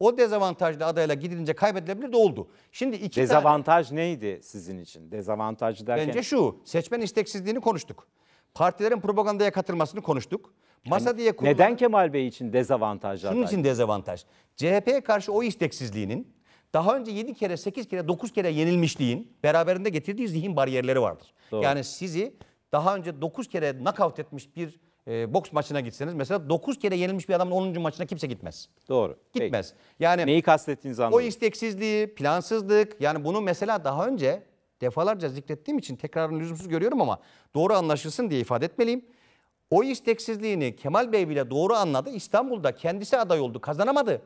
O dezavantajlı adayla gidilince kaybedilebilirdi oldu. Şimdi iki Dezavantaj tane... neydi sizin için? Dezavantaj derken? Bence şu, seçmen isteksizliğini konuştuk. Partilerin propagandaya katılmasını konuştuk. Masa yani diye kurulan... Neden Kemal Bey için dezavantajlar? Şunun için dezavantaj. CHP'ye karşı o isteksizliğinin daha önce 7 kere, 8 kere, 9 kere yenilmişliğin beraberinde getirdiği zihin bariyerleri vardır. Doğru. Yani sizi daha önce 9 kere nakavt etmiş bir e, boks maçına gitseniz mesela 9 kere yenilmiş bir adamın 10. maçına kimse gitmez. Doğru. Gitmez. Peki. Yani neyi kastettiğinizi anladım. O isteksizliği, plansızlık yani bunu mesela daha önce defalarca zikrettiğim için tekrarını lüzumsuz görüyorum ama doğru anlaşılsın diye ifade etmeliyim. O isteksizliğini Kemal Bey bile doğru anladı. İstanbul'da kendisi aday oldu, kazanamadı.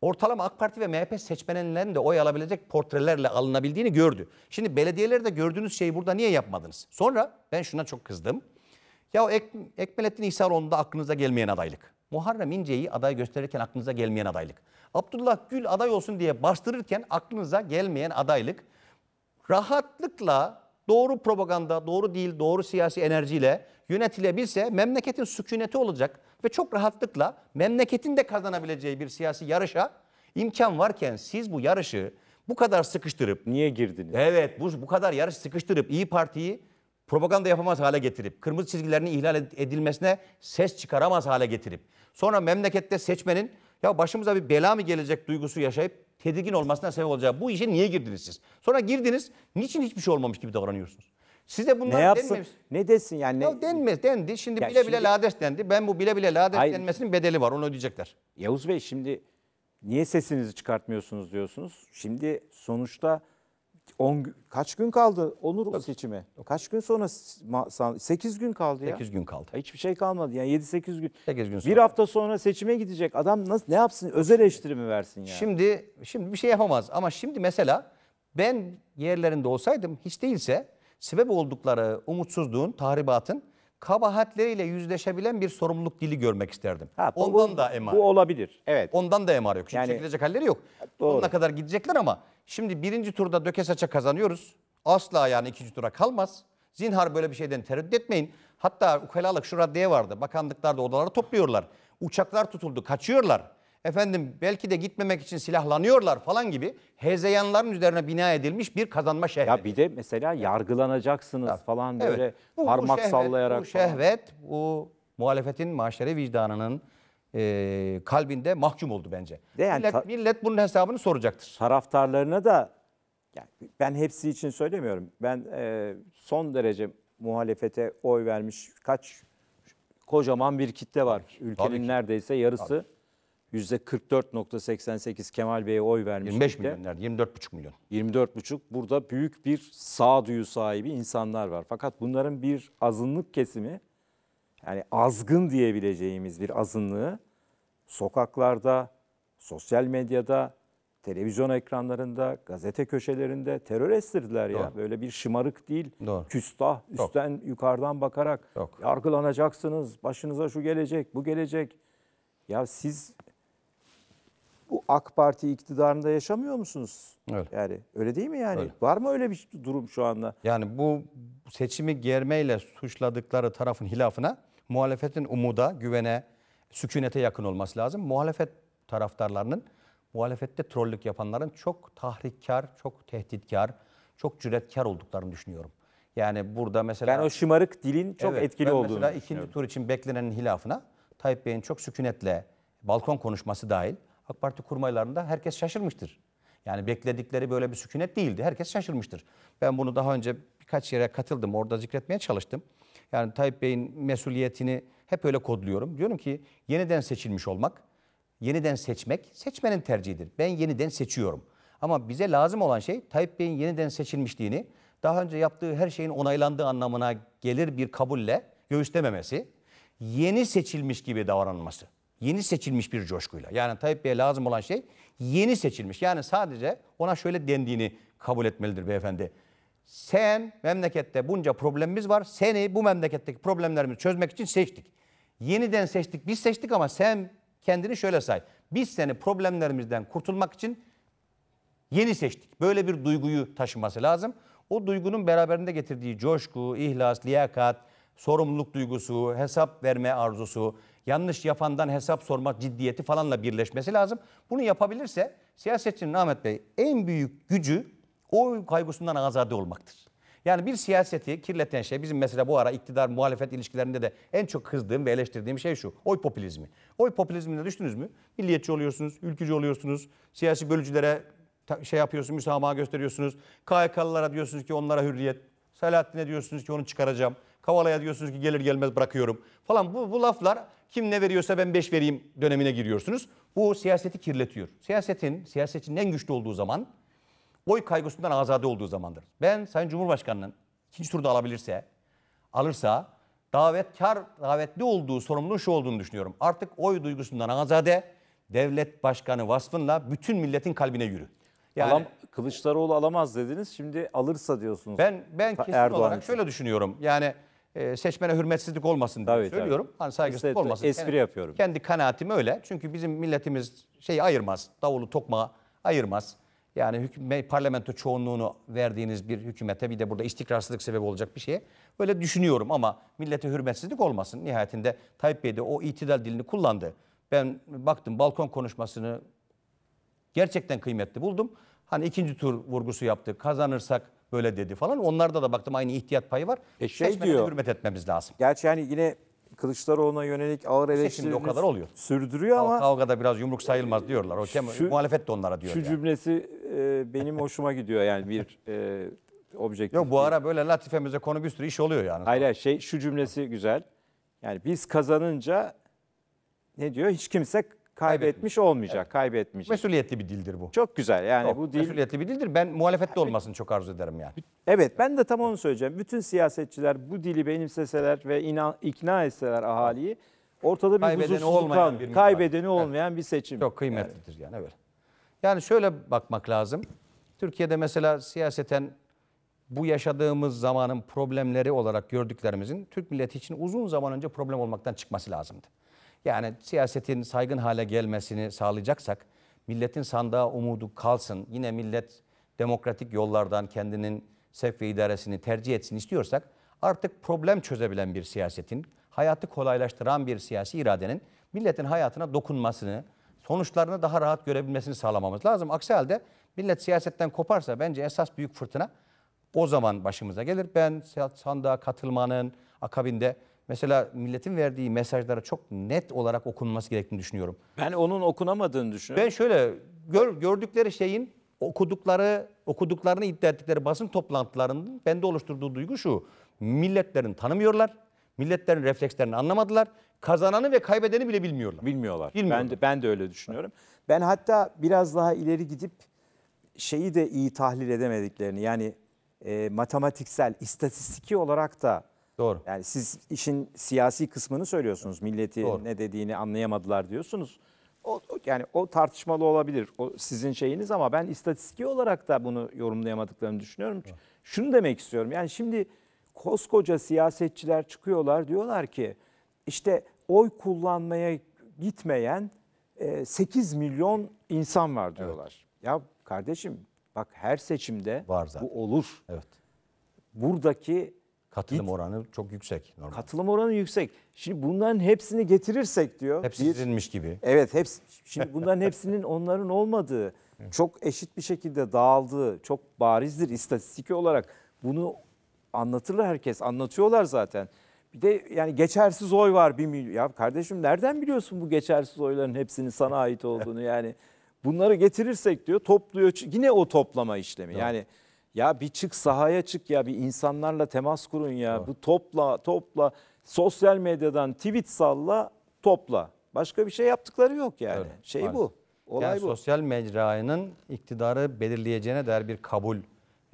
Ortalama AK Parti ve MHP seçmenlerinin de oy alabilecek portrelerle alınabildiğini gördü. Şimdi belediyelerde gördüğünüz şeyi burada niye yapmadınız? Sonra ben şuna çok kızdım. Ya Ek Ekmelettin İhsaroğlu'nda aklınıza gelmeyen adaylık. Muharrem İnce'yi aday gösterirken aklınıza gelmeyen adaylık. Abdullah Gül aday olsun diye bastırırken aklınıza gelmeyen adaylık. Rahatlıkla doğru propaganda, doğru değil, doğru siyasi enerjiyle yönetilebilse memleketin sükuneti olacak ve çok rahatlıkla memleketin de kazanabileceği bir siyasi yarışa imkan varken siz bu yarışı bu kadar sıkıştırıp niye girdiniz? Evet bu, bu kadar yarış sıkıştırıp İyi Parti'yi propaganda yapamaz hale getirip kırmızı çizgilerini ihlal edilmesine ses çıkaramaz hale getirip sonra memlekette seçmenin ya başımıza bir bela mı gelecek duygusu yaşayıp tedirgin olmasına sebep olacağı bu işe niye girdiniz siz? Sonra girdiniz niçin hiçbir şey olmamış gibi davranıyorsunuz? Size bunlar ne yapsın? denmemiş. Ne desin yani? Ne? Ya denmez dendi. Şimdi ya bile şimdi, bile lades dendi. Ben bu bile bile lades hayır. denmesinin bedeli var. Onu ödeyecekler. Yavuz Bey şimdi niye sesinizi çıkartmıyorsunuz diyorsunuz. Şimdi sonuçta 10 kaç gün kaldı Onur Tabii. seçime? Kaç gün sonra 8 gün kaldı ya. 8 gün kaldı. Hiçbir şey kalmadı yani 7 8 gün. 8 gün sonra. Bir hafta sonra seçime gidecek. Adam nasıl ne yapsın? Özel eleştirimi versin yani. Şimdi şimdi bir şey yapamaz ama şimdi mesela ben yerlerinde olsaydım hiç değilse sebep oldukları umutsuzluğun, tahribatın kabahatleriyle yüzleşebilen bir sorumluluk dili görmek isterdim. Ha, bu, Ondan bu, da emar. Bu olabilir. Evet. Ondan da emar yok. Çünkü yani, gidecek halleri yok. Doğru. Onuna kadar gidecekler ama Şimdi birinci turda döke saça kazanıyoruz. Asla yani ikinci tura kalmaz. Zinhar böyle bir şeyden tereddüt etmeyin. Hatta ukalalık şu raddeye vardı. Bakanlıklarda odaları topluyorlar. Uçaklar tutuldu, kaçıyorlar. Efendim belki de gitmemek için silahlanıyorlar falan gibi hezeyanların üzerine bina edilmiş bir kazanma şehveti. Ya bir de mesela yargılanacaksınız evet. falan böyle evet. bu, parmak bu şehvet, sallayarak. Bu şehvet, falan. bu muhalefetin maşere vicdanının e, kalbinde mahkum oldu bence. yani millet, millet bunun hesabını soracaktır. Taraftarlarına da yani ben hepsi için söylemiyorum. Ben e, son derece muhalefete oy vermiş kaç kocaman bir kitle var. Ülkenin neredeyse yarısı yüzde %44.88 Kemal Bey'e oy vermiş. 25 milyonlar, 24,5 milyon. 24,5 burada büyük bir sağduyu sahibi insanlar var. Fakat bunların bir azınlık kesimi yani azgın diyebileceğimiz bir azınlığı sokaklarda, sosyal medyada, televizyon ekranlarında, gazete köşelerinde terör estirdiler ya. Doğru. Böyle bir şımarık değil, Doğru. küstah, Yok. üstten yukarıdan bakarak Yok. yargılanacaksınız, başınıza şu gelecek, bu gelecek. Ya siz bu AK Parti iktidarında yaşamıyor musunuz? Öyle. Yani öyle değil mi yani? Öyle. Var mı öyle bir durum şu anda? Yani bu seçimi germeyle suçladıkları tarafın hilafına Muhalefetin umuda, güvene, sükunete yakın olması lazım. Muhalefet taraftarlarının, muhalefette trollük yapanların çok tahrikkar, çok tehditkar, çok cüretkar olduklarını düşünüyorum. Yani burada mesela... Ben o şımarık dilin çok evet, etkili olduğunu mesela ikinci tur için beklenenin hilafına Tayyip Bey'in çok sükunetle balkon konuşması dahil AK Parti kurmaylarında herkes şaşırmıştır. Yani bekledikleri böyle bir sükunet değildi. Herkes şaşırmıştır. Ben bunu daha önce birkaç yere katıldım. Orada zikretmeye çalıştım yani Tayyip Bey'in mesuliyetini hep öyle kodluyorum. Diyorum ki yeniden seçilmiş olmak, yeniden seçmek seçmenin tercihidir. Ben yeniden seçiyorum. Ama bize lazım olan şey Tayyip Bey'in yeniden seçilmişliğini, daha önce yaptığı her şeyin onaylandığı anlamına gelir bir kabulle göğüslememesi, yeni seçilmiş gibi davranılması. Yeni seçilmiş bir coşkuyla. Yani Tayyip Bey'e lazım olan şey yeni seçilmiş. Yani sadece ona şöyle dendiğini kabul etmelidir beyefendi. Sen memlekette bunca problemimiz var. Seni bu memleketteki problemlerimizi çözmek için seçtik. Yeniden seçtik. Biz seçtik ama sen kendini şöyle say. Biz seni problemlerimizden kurtulmak için yeni seçtik. Böyle bir duyguyu taşıması lazım. O duygunun beraberinde getirdiği coşku, ihlas, liyakat, sorumluluk duygusu, hesap verme arzusu, yanlış yapandan hesap sorma ciddiyeti falanla birleşmesi lazım. Bunu yapabilirse siyasetçinin Ahmet Bey en büyük gücü o kaygusundan azade olmaktır. Yani bir siyaseti kirleten şey bizim mesela bu ara iktidar muhalefet ilişkilerinde de en çok kızdığım ve eleştirdiğim şey şu. Oy popülizmi. Oy popülizmine düştünüz mü? Milliyetçi oluyorsunuz, ülkücü oluyorsunuz, siyasi bölücülere şey yapıyorsunuz, müsamaha gösteriyorsunuz. KHK'lılara diyorsunuz ki onlara hürriyet. Selahattin'e diyorsunuz ki onu çıkaracağım. Kavala'ya diyorsunuz ki gelir gelmez bırakıyorum falan. Bu, bu laflar kim ne veriyorsa ben beş vereyim dönemine giriyorsunuz. Bu siyaseti kirletiyor. Siyasetin, siyasetin en güçlü olduğu zaman oy kaygısından azade olduğu zamandır. Ben Sayın Cumhurbaşkanı'nın ikinci turda alabilirse, alırsa davetkar, davetli olduğu sorumluluğu şu olduğunu düşünüyorum. Artık oy duygusundan azade devlet başkanı vasfınla bütün milletin kalbine yürü. Yani Alam, Kılıçdaroğlu alamaz dediniz. Şimdi alırsa diyorsunuz. Ben ben kesin Erdoğan olarak için. şöyle düşünüyorum. Yani e, seçmene hürmetsizlik olmasın diye tabii, söylüyorum. Tabii. Hani saygısızlık işte, olmasın. Espri yani, yapıyorum. Kendi kanaatim öyle. Çünkü bizim milletimiz şeyi ayırmaz. Davulu tokmağı ayırmaz. Yani hükümet, parlamento çoğunluğunu verdiğiniz bir hükümete bir de burada istikrarsızlık sebebi olacak bir şeye böyle düşünüyorum ama millete hürmetsizlik olmasın. Nihayetinde Tayyip Bey de o itidal dilini kullandı. Ben baktım balkon konuşmasını gerçekten kıymetli buldum. Hani ikinci tur vurgusu yaptı. Kazanırsak böyle dedi falan. Onlarda da baktım aynı ihtiyat payı var. E şey Seçmene diyor. hürmet etmemiz lazım. Gerçi yani yine Kılıçdaroğlu'na yönelik ağır eleştirileri o kadar oluyor. sürdürüyor ama kavgada biraz yumruk sayılmaz diyorlar. O kem, şu, muhalefet de onlara diyor. Şu yani. cümlesi e, benim hoşuma gidiyor yani bir e, objektif. Yok bu ara böyle latifemize konu bir sürü iş oluyor yani. Hayır şey şu cümlesi güzel. Yani biz kazanınca ne diyor? Hiç kimse kaybetmiş olmayacak, evet. kaybetmeyecek. Mesuliyetli bir dildir bu. Çok güzel. Yani Yok, bu dil mesuliyetli bir dildir. Ben muhalefette olmasını çok arzu ederim yani. Evet, ben de tam onu söyleyeceğim. Bütün siyasetçiler bu dili benimseseler ve inan, ikna etseler ahaliyi ortada bir kaybedeni olmayan bir kaybedeni olmayan evet. bir seçim. Çok kıymetlidir yani. yani evet. Yani şöyle bakmak lazım. Türkiye'de mesela siyaseten bu yaşadığımız zamanın problemleri olarak gördüklerimizin Türk milleti için uzun zaman önce problem olmaktan çıkması lazımdı. Yani siyasetin saygın hale gelmesini sağlayacaksak milletin sandığa umudu kalsın. Yine millet demokratik yollardan kendinin sevk ve idaresini tercih etsin istiyorsak artık problem çözebilen bir siyasetin, hayatı kolaylaştıran bir siyasi iradenin milletin hayatına dokunmasını, sonuçlarını daha rahat görebilmesini sağlamamız lazım. Aksi halde millet siyasetten koparsa bence esas büyük fırtına o zaman başımıza gelir. Ben sandığa katılmanın akabinde mesela milletin verdiği mesajlara çok net olarak okunması gerektiğini düşünüyorum. Ben onun okunamadığını düşünüyorum. Ben şöyle gör, gördükleri şeyin okudukları okuduklarını iddia ettikleri basın toplantılarının bende oluşturduğu duygu şu. Milletlerini tanımıyorlar. Milletlerin reflekslerini anlamadılar. Kazananı ve kaybedeni bile bilmiyorlar. Bilmiyorlar. bilmiyorlar. Ben de ben de öyle düşünüyorum. Ben hatta biraz daha ileri gidip şeyi de iyi tahlil edemediklerini yani e, matematiksel, istatistiki olarak da Doğru. Yani siz işin siyasi kısmını söylüyorsunuz. Milleti Doğru. ne dediğini anlayamadılar diyorsunuz. O, yani o tartışmalı olabilir. O sizin şeyiniz ama ben istatistiki olarak da bunu yorumlayamadıklarını düşünüyorum. Evet. Şunu demek istiyorum. Yani şimdi koskoca siyasetçiler çıkıyorlar diyorlar ki işte oy kullanmaya gitmeyen 8 e, milyon insan var diyorlar. Evet. Ya kardeşim bak her seçimde var zaten. bu olur. Evet. Buradaki Katılım Git. oranı çok yüksek normal. Katılım oranı yüksek. Şimdi bunların hepsini getirirsek diyor. Hepsi bir, gibi. Evet hepsi. Şimdi bunların hepsinin onların olmadığı, çok eşit bir şekilde dağıldığı çok barizdir istatistik olarak. Bunu anlatırlar herkes. Anlatıyorlar zaten. Bir de yani geçersiz oy var bir milyon. Ya kardeşim nereden biliyorsun bu geçersiz oyların hepsinin sana ait olduğunu yani. Bunları getirirsek diyor topluyor. Yine o toplama işlemi. Yani ya bir çık sahaya çık ya bir insanlarla temas kurun ya. Evet. Bu topla topla sosyal medyadan tweet salla topla. Başka bir şey yaptıkları yok yani. Evet, şey maalesef. bu. Olay yani bu. Sosyal mecranın iktidarı belirleyeceğine dair bir kabul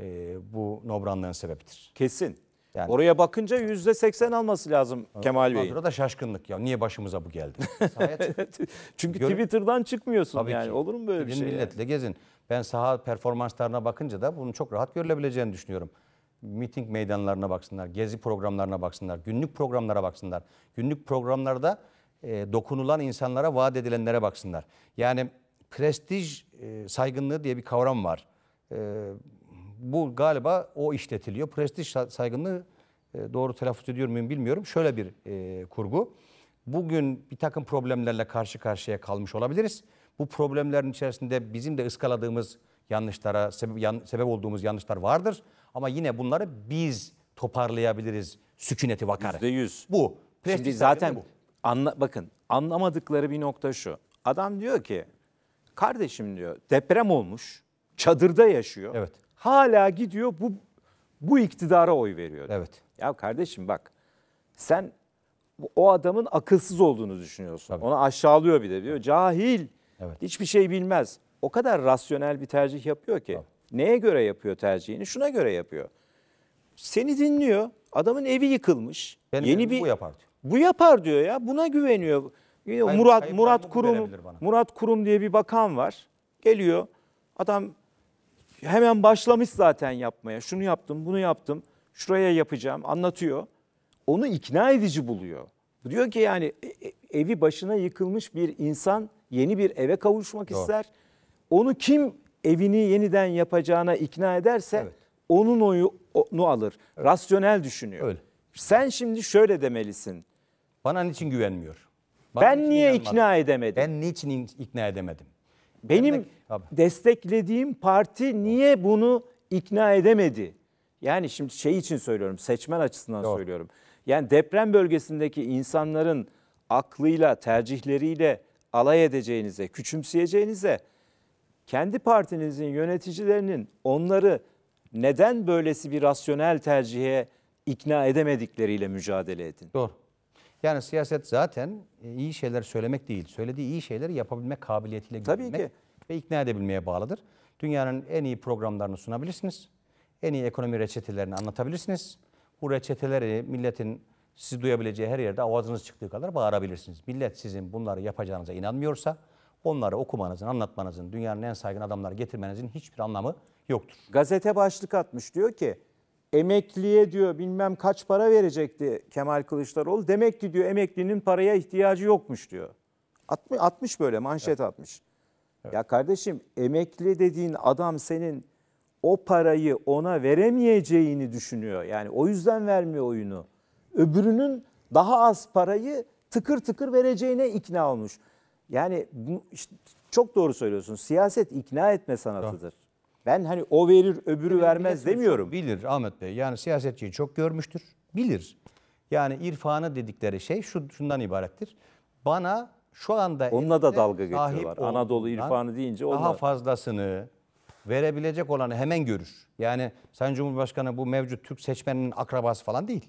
e, bu nobranlığın sebebidir. Kesin. Yani, Oraya bakınca yüzde seksen alması lazım evet, Kemal Bey. Burada şaşkınlık ya niye başımıza bu geldi? Çünkü Gör Twitter'dan çıkmıyorsun Tabii yani ki. olur mu böyle Gidin bir şey? milletle yani? gezin. Ben saha performanslarına bakınca da bunu çok rahat görülebileceğini düşünüyorum. Miting meydanlarına baksınlar, gezi programlarına baksınlar, günlük programlara baksınlar. Günlük programlarda e, dokunulan insanlara, vaat edilenlere baksınlar. Yani prestij e, saygınlığı diye bir kavram var. E, bu galiba o işletiliyor. Prestij saygınlığı e, doğru telaffuz ediyor muyum bilmiyorum. Şöyle bir e, kurgu. Bugün bir takım problemlerle karşı karşıya kalmış olabiliriz bu problemlerin içerisinde bizim de ıskaladığımız yanlışlara, sebep, yan, sebep olduğumuz yanlışlar vardır. Ama yine bunları biz toparlayabiliriz sükuneti vakarı. %100. Bu. Şimdi zaten bu. Anla, bakın anlamadıkları bir nokta şu. Adam diyor ki kardeşim diyor deprem olmuş çadırda yaşıyor. Evet. Hala gidiyor bu bu iktidara oy veriyor. Diyor. Evet. Ya kardeşim bak sen o adamın akılsız olduğunu düşünüyorsun. Tabii. Ona aşağılıyor bir de diyor. Cahil. Evet. Hiçbir şey bilmez. O kadar rasyonel bir tercih yapıyor ki. Tabii. Neye göre yapıyor tercihini? Şuna göre yapıyor. Seni dinliyor. Adamın evi yıkılmış. Benim Yeni bir bu yapar diyor. Bu yapar diyor ya. Buna güveniyor. Yine Murat Murat Kurum Murat Kurum diye bir bakan var. Geliyor. Adam hemen başlamış zaten yapmaya. Şunu yaptım, bunu yaptım. Şuraya yapacağım anlatıyor. Onu ikna edici buluyor. Diyor ki yani e, e, evi başına yıkılmış bir insan yeni bir eve kavuşmak Doğru. ister. Onu kim evini yeniden yapacağına ikna ederse evet. onun oyu onu alır. Evet. Rasyonel düşünüyor. Öyle. Sen şimdi şöyle demelisin. Bana niçin güvenmiyor? Bana ben niçin niye inanmadım? ikna edemedim? Ben niçin ikna edemedim? Benim ben de, desteklediğim parti niye bunu ikna edemedi? Yani şimdi şey için söylüyorum, seçmen açısından Doğru. söylüyorum. Yani deprem bölgesindeki insanların aklıyla, tercihleriyle alay edeceğinize, küçümseyeceğinize kendi partinizin yöneticilerinin onları neden böylesi bir rasyonel tercihe ikna edemedikleriyle mücadele edin. Doğru. Yani siyaset zaten e, iyi şeyler söylemek değil, söylediği iyi şeyleri yapabilme kabiliyetiyle Tabii ve ikna edebilmeye bağlıdır. Dünyanın en iyi programlarını sunabilirsiniz. En iyi ekonomi reçetelerini anlatabilirsiniz. Bu reçeteleri milletin sizi duyabileceği her yerde avazınız çıktığı kadar bağırabilirsiniz. Millet sizin bunları yapacağınıza inanmıyorsa onları okumanızın, anlatmanızın, dünyanın en saygın adamları getirmenizin hiçbir anlamı yoktur. Gazete başlık atmış diyor ki emekliye diyor bilmem kaç para verecekti Kemal Kılıçdaroğlu. Demek ki diyor emeklinin paraya ihtiyacı yokmuş diyor. Atmış, atmış böyle manşet evet. atmış. Evet. Ya kardeşim emekli dediğin adam senin o parayı ona veremeyeceğini düşünüyor. Yani o yüzden vermiyor oyunu öbürünün daha az parayı tıkır tıkır vereceğine ikna olmuş. Yani bu, işte, çok doğru söylüyorsun. Siyaset ikna etme sanatıdır. Tamam. Ben hani o verir öbürü bilir, vermez bilir, demiyorum. Bilir Ahmet Bey. Yani siyasetçiyi çok görmüştür. Bilir. Yani irfanı dedikleri şey şu şundan ibarettir. Bana şu anda onunla da dalga geçiyorlar. Anadolu irfanı deyince onlar daha fazlasını verebilecek olanı hemen görür. Yani Sayın Cumhurbaşkanı bu mevcut Türk seçmeninin akrabası falan değil.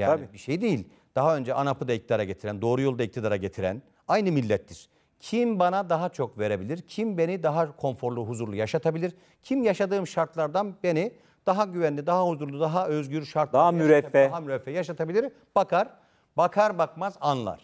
Yani Tabii. bir şey değil. Daha önce ANAP'ı da iktidara getiren, doğru yolu da iktidara getiren aynı millettir. Kim bana daha çok verebilir? Kim beni daha konforlu, huzurlu yaşatabilir? Kim yaşadığım şartlardan beni daha güvenli, daha huzurlu, daha özgür şartlarda daha müreffeh, daha müreffeh yaşatabilir? Bakar, bakar bakmaz anlar.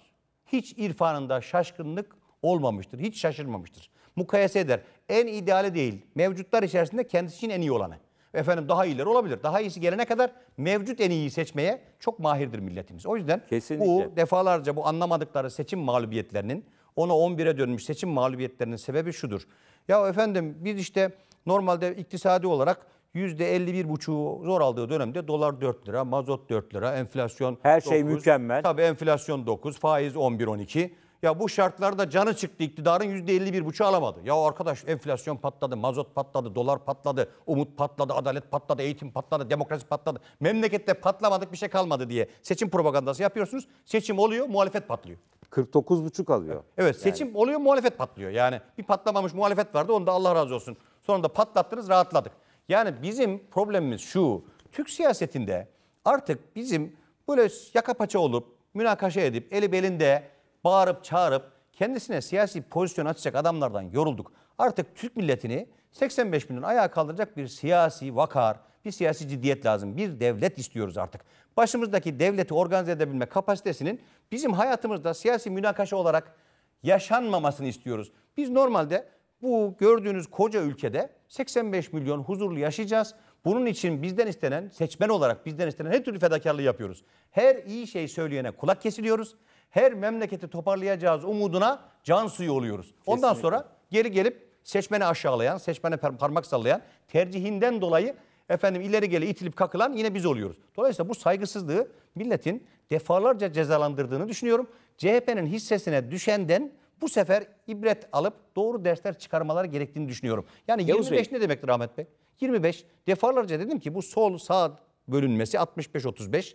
Hiç irfanında şaşkınlık olmamıştır, hiç şaşırmamıştır. Mukayese eder. En ideali değil, mevcutlar içerisinde kendisi için en iyi olanı. Efendim daha iyileri olabilir. Daha iyisi gelene kadar mevcut en iyiyi seçmeye çok mahirdir milletimiz. O yüzden Kesinlikle. bu defalarca bu anlamadıkları seçim mağlubiyetlerinin ona 11'e dönmüş seçim mağlubiyetlerinin sebebi şudur. Ya efendim biz işte normalde iktisadi olarak %51,5'u zor aldığı dönemde dolar 4 lira, mazot 4 lira, enflasyon Her 9, şey mükemmel. Tabii enflasyon 9, faiz 11-12. Ya bu şartlarda canı çıktı iktidarın %51,5'ü alamadı. Ya arkadaş enflasyon patladı, mazot patladı, dolar patladı, umut patladı, adalet patladı, eğitim patladı, demokrasi patladı. Memlekette patlamadık bir şey kalmadı diye seçim propagandası yapıyorsunuz. Seçim oluyor, muhalefet patlıyor. 49,5 alıyor. Evet seçim yani. oluyor muhalefet patlıyor. Yani bir patlamamış muhalefet vardı onu da Allah razı olsun. Sonra da patlattınız rahatladık. Yani bizim problemimiz şu. Türk siyasetinde artık bizim böyle yaka paça olup münakaşa edip eli belinde bağırıp çağırıp kendisine siyasi pozisyon açacak adamlardan yorulduk. Artık Türk milletini 85 milyon ayağa kaldıracak bir siyasi vakar, bir siyasi ciddiyet lazım. Bir devlet istiyoruz artık. Başımızdaki devleti organize edebilme kapasitesinin bizim hayatımızda siyasi münakaşa olarak yaşanmamasını istiyoruz. Biz normalde bu gördüğünüz koca ülkede 85 milyon huzurlu yaşayacağız. Bunun için bizden istenen, seçmen olarak bizden istenen her türlü fedakarlığı yapıyoruz. Her iyi şey söyleyene kulak kesiliyoruz her memleketi toparlayacağız umuduna can suyu oluyoruz. Kesinlikle. Ondan sonra geri gelip seçmeni aşağılayan, seçmene parmak sallayan, tercihinden dolayı efendim ileri geri itilip kakılan yine biz oluyoruz. Dolayısıyla bu saygısızlığı milletin defalarca cezalandırdığını düşünüyorum. CHP'nin hissesine düşenden bu sefer ibret alıp doğru dersler çıkarmaları gerektiğini düşünüyorum. Yani Yavuz 25 Bey. ne demektir Ahmet Bey? 25 defalarca dedim ki bu sol sağ bölünmesi 65-35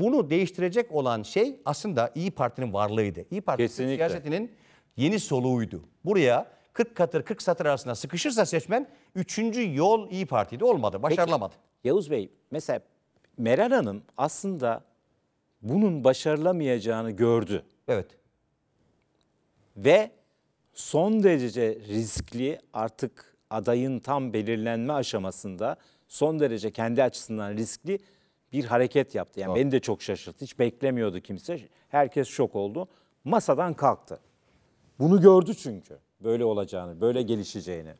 bunu değiştirecek olan şey aslında İyi Parti'nin varlığıydı. İyi Parti Kesinlikle. siyasetinin yeni soluğuydu. Buraya 40 katır 40 satır arasında sıkışırsa seçmen 3. yol İyi Parti'de olmadı, başarılamadı. Peki, Yavuz Bey mesela Meral Hanım aslında bunun başarılamayacağını gördü. Evet. Ve son derece riskli artık adayın tam belirlenme aşamasında son derece kendi açısından riskli bir hareket yaptı. Yani Doğru. beni de çok şaşırttı. Hiç beklemiyordu kimse. Herkes şok oldu. Masadan kalktı. Bunu gördü çünkü. Böyle olacağını, böyle gelişeceğini.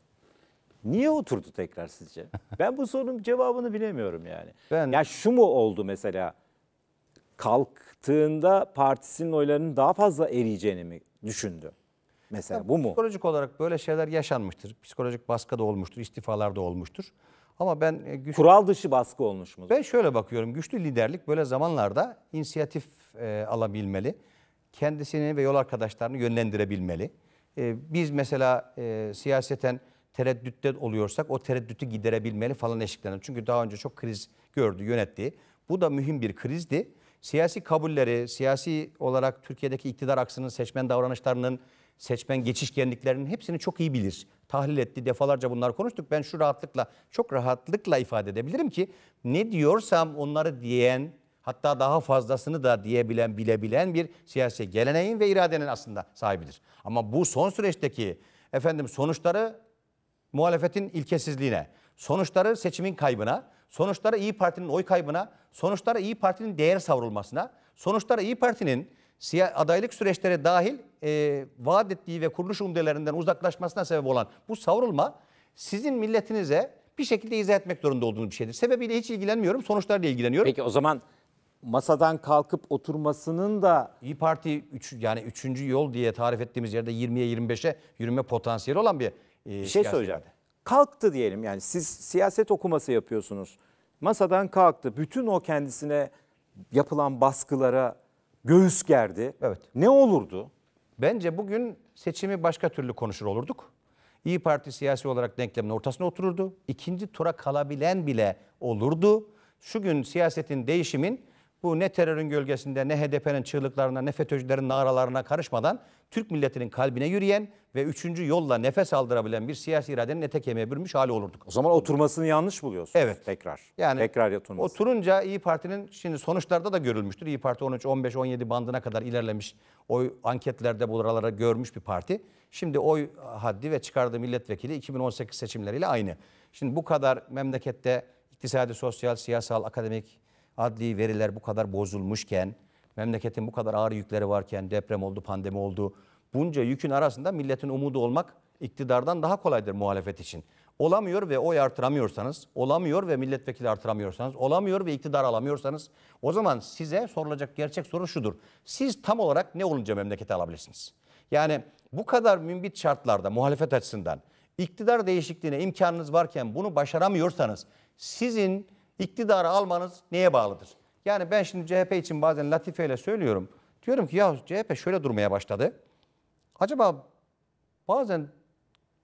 Niye oturdu tekrar sizce? ben bu sorunun cevabını bilemiyorum yani. Ben... Ya şu mu oldu mesela? Kalktığında partisinin oylarının daha fazla eriyeceğini mi düşündü? Mesela ya, bu mu? Psikolojik olarak böyle şeyler yaşanmıştır. Psikolojik baskı da olmuştur, istifalar da olmuştur. Ama ben e, güçlü, kural dışı baskı olmuş mu? Ben şöyle bakıyorum. Güçlü liderlik böyle zamanlarda inisiyatif e, alabilmeli. Kendisini ve yol arkadaşlarını yönlendirebilmeli. E, biz mesela e, siyaseten tereddütte oluyorsak o tereddütü giderebilmeli falan eşliklerine. Çünkü daha önce çok kriz gördü, yönetti. Bu da mühim bir krizdi. Siyasi kabulleri, siyasi olarak Türkiye'deki iktidar aksının, seçmen davranışlarının seçmen geçişkenliklerinin hepsini çok iyi bilir. Tahlil etti, defalarca bunlar konuştuk. Ben şu rahatlıkla, çok rahatlıkla ifade edebilirim ki ne diyorsam onları diyen, hatta daha fazlasını da diyebilen, bilebilen bir siyasi geleneğin ve iradenin aslında sahibidir. Ama bu son süreçteki efendim sonuçları muhalefetin ilkesizliğine, sonuçları seçimin kaybına, sonuçları İyi Parti'nin oy kaybına, sonuçları İyi Parti'nin değer savrulmasına, sonuçları İyi Parti'nin adaylık süreçlere dahil e, vaat ettiği ve kuruluş umdelerinden uzaklaşmasına sebep olan bu savrulma sizin milletinize bir şekilde izah etmek zorunda olduğunuz bir şeydir. Sebebiyle hiç ilgilenmiyorum, sonuçlarla ilgileniyorum. Peki o zaman masadan kalkıp oturmasının da İyi Parti üç, yani üçüncü yol diye tarif ettiğimiz yerde 20'ye 25'e yürüme potansiyeli olan bir e, bir şey söyleyeceğim. Kalktı diyelim yani siz siyaset okuması yapıyorsunuz. Masadan kalktı. Bütün o kendisine yapılan baskılara göğüs gerdi. Evet. Ne olurdu? Bence bugün seçimi başka türlü konuşur olurduk. İyi Parti siyasi olarak denklemin ortasına otururdu. İkinci tura kalabilen bile olurdu. Şu gün siyasetin değişimin bu ne terörün gölgesinde ne HDP'nin çığlıklarına ne FETÖ'cülerin naralarına karışmadan Türk milletinin kalbine yürüyen ve üçüncü yolla nefes aldırabilen bir siyasi iradenin ete kemiğe bürünmüş hali olurduk. O zaman oturmasını yanlış buluyorsunuz. Evet. Tekrar. Yani tekrar oturması. Oturunca İyi Parti'nin şimdi sonuçlarda da görülmüştür. İyi Parti 13, 15, 17 bandına kadar ilerlemiş. Oy anketlerde buralara görmüş bir parti. Şimdi oy haddi ve çıkardığı milletvekili 2018 seçimleriyle aynı. Şimdi bu kadar memlekette iktisadi, sosyal, siyasal, akademik adli veriler bu kadar bozulmuşken, memleketin bu kadar ağır yükleri varken, deprem oldu, pandemi oldu. Bunca yükün arasında milletin umudu olmak iktidardan daha kolaydır muhalefet için. Olamıyor ve oy artıramıyorsanız, olamıyor ve milletvekili artıramıyorsanız, olamıyor ve iktidar alamıyorsanız o zaman size sorulacak gerçek soru şudur. Siz tam olarak ne olunca memleketi alabilirsiniz? Yani bu kadar mümbit şartlarda muhalefet açısından iktidar değişikliğine imkanınız varken bunu başaramıyorsanız sizin iktidarı almanız neye bağlıdır? Yani ben şimdi CHP için bazen latifeyle söylüyorum. Diyorum ki ya CHP şöyle durmaya başladı. Acaba bazen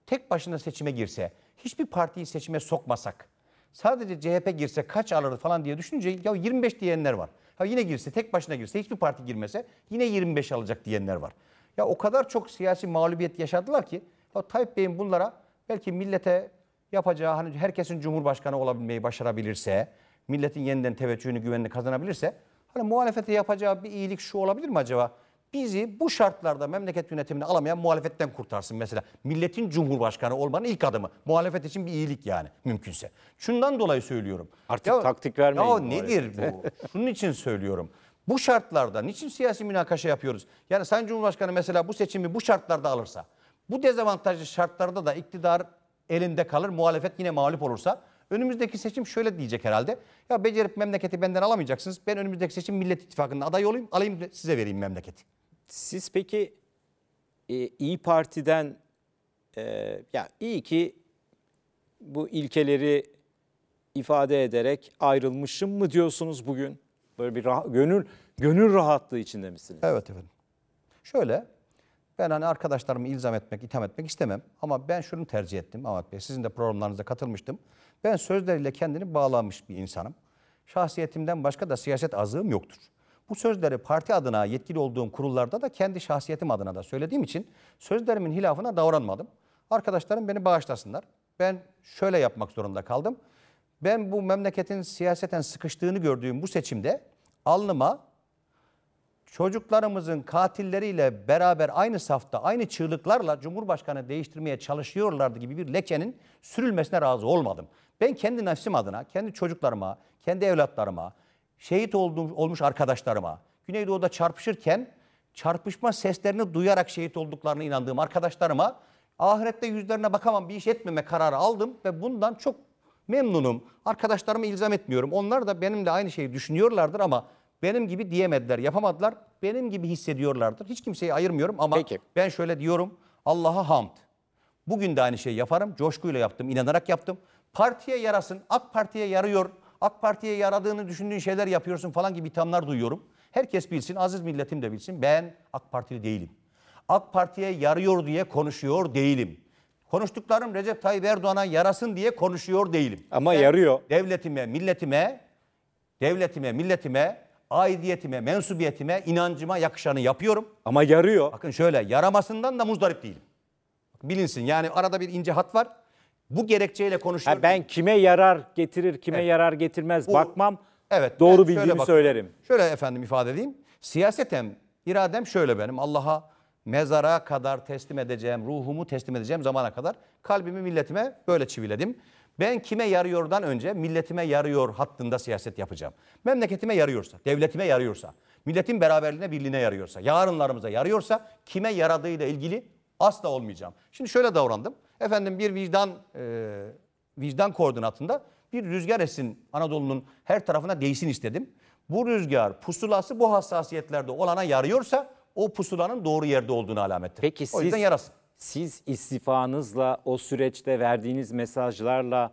tek başına seçime girse, hiçbir partiyi seçime sokmasak, sadece CHP girse kaç alırdı falan diye düşününce ya 25 diyenler var. Ha yine girse, tek başına girse, hiçbir parti girmese yine 25 alacak diyenler var. Ya o kadar çok siyasi mağlubiyet yaşadılar ki ya Tayyip Bey'in bunlara belki millete yapacağı hani herkesin cumhurbaşkanı olabilmeyi başarabilirse, milletin yeniden teveccühünü, güvenini kazanabilirse hani muhalefete yapacağı bir iyilik şu olabilir mi acaba? Bizi bu şartlarda memleket yönetimini alamayan muhalefetten kurtarsın mesela. Milletin cumhurbaşkanı olmanın ilk adımı. Muhalefet için bir iyilik yani mümkünse. Şundan dolayı söylüyorum. Artık ya, taktik vermeyin. Ya nedir bu? Şunun için söylüyorum. Bu şartlarda niçin siyasi münakaşa yapıyoruz? Yani Sayın Cumhurbaşkanı mesela bu seçimi bu şartlarda alırsa, bu dezavantajlı şartlarda da iktidar elinde kalır. Muhalefet yine mağlup olursa. Önümüzdeki seçim şöyle diyecek herhalde. Ya becerip memleketi benden alamayacaksınız. Ben önümüzdeki seçim Millet İttifakı'nın adayı olayım, alayım size vereyim memleketi. Siz peki e, İyi Parti'den e, ya iyi ki bu ilkeleri ifade ederek ayrılmışım mı diyorsunuz bugün? Böyle bir rah- gönül gönül rahatlığı içinde misiniz? Evet efendim. Şöyle ben hani arkadaşlarımı ilzam etmek, itham etmek istemem. Ama ben şunu tercih ettim Ahmet Bey. Sizin de programlarınıza katılmıştım. Ben sözleriyle kendini bağlamış bir insanım. Şahsiyetimden başka da siyaset azığım yoktur. Bu sözleri parti adına yetkili olduğum kurullarda da kendi şahsiyetim adına da söylediğim için sözlerimin hilafına davranmadım. Arkadaşlarım beni bağışlasınlar. Ben şöyle yapmak zorunda kaldım. Ben bu memleketin siyaseten sıkıştığını gördüğüm bu seçimde alnıma çocuklarımızın katilleriyle beraber aynı safta, aynı çığlıklarla Cumhurbaşkanı değiştirmeye çalışıyorlardı gibi bir lekenin sürülmesine razı olmadım. Ben kendi nefsim adına, kendi çocuklarıma, kendi evlatlarıma, şehit olduğum, olmuş arkadaşlarıma, Güneydoğu'da çarpışırken çarpışma seslerini duyarak şehit olduklarına inandığım arkadaşlarıma ahirette yüzlerine bakamam bir iş etmeme kararı aldım ve bundan çok memnunum. Arkadaşlarımı ilzam etmiyorum. Onlar da benimle aynı şeyi düşünüyorlardır ama benim gibi diyemediler, yapamadılar. Benim gibi hissediyorlardır. Hiç kimseyi ayırmıyorum ama Peki. ben şöyle diyorum. Allah'a hamd. Bugün de aynı şeyi yaparım. Coşkuyla yaptım, inanarak yaptım. Partiye yarasın, AK Parti'ye yarıyor. AK Parti'ye yaradığını düşündüğün şeyler yapıyorsun falan gibi ithamlar duyuyorum. Herkes bilsin, aziz milletim de bilsin. Ben AK Partili değilim. AK Parti'ye yarıyor diye konuşuyor değilim. Konuştuklarım Recep Tayyip Erdoğan'a yarasın diye konuşuyor değilim. Ama ben yarıyor. Devletime, milletime, devletime, milletime aidiyetime, mensubiyetime, inancıma yakışanı yapıyorum. Ama yarıyor. Bakın şöyle yaramasından da muzdarip değilim. Bilinsin yani arada bir ince hat var. Bu gerekçeyle konuşuyorum. Ha, ben kime yarar getirir, kime evet. yarar getirmez Bu, bakmam. Evet. Doğru ben bildiğimi bakıyorum. söylerim. Şöyle efendim ifade edeyim. Siyasetem, iradem şöyle benim. Allah'a mezara kadar teslim edeceğim, ruhumu teslim edeceğim zamana kadar kalbimi milletime böyle çiviledim. Ben kime yarıyordan önce milletime yarıyor hattında siyaset yapacağım. Memleketime yarıyorsa, devletime yarıyorsa, milletin beraberliğine, birliğine yarıyorsa, yarınlarımıza yarıyorsa kime yaradığıyla ilgili asla olmayacağım. Şimdi şöyle davrandım. Efendim bir vicdan e, vicdan koordinatında bir rüzgar esin Anadolu'nun her tarafına değsin istedim. Bu rüzgar pusulası bu hassasiyetlerde olana yarıyorsa o pusulanın doğru yerde olduğunu alamettir. Peki o yüzden yarasın siz istifanızla, o süreçte verdiğiniz mesajlarla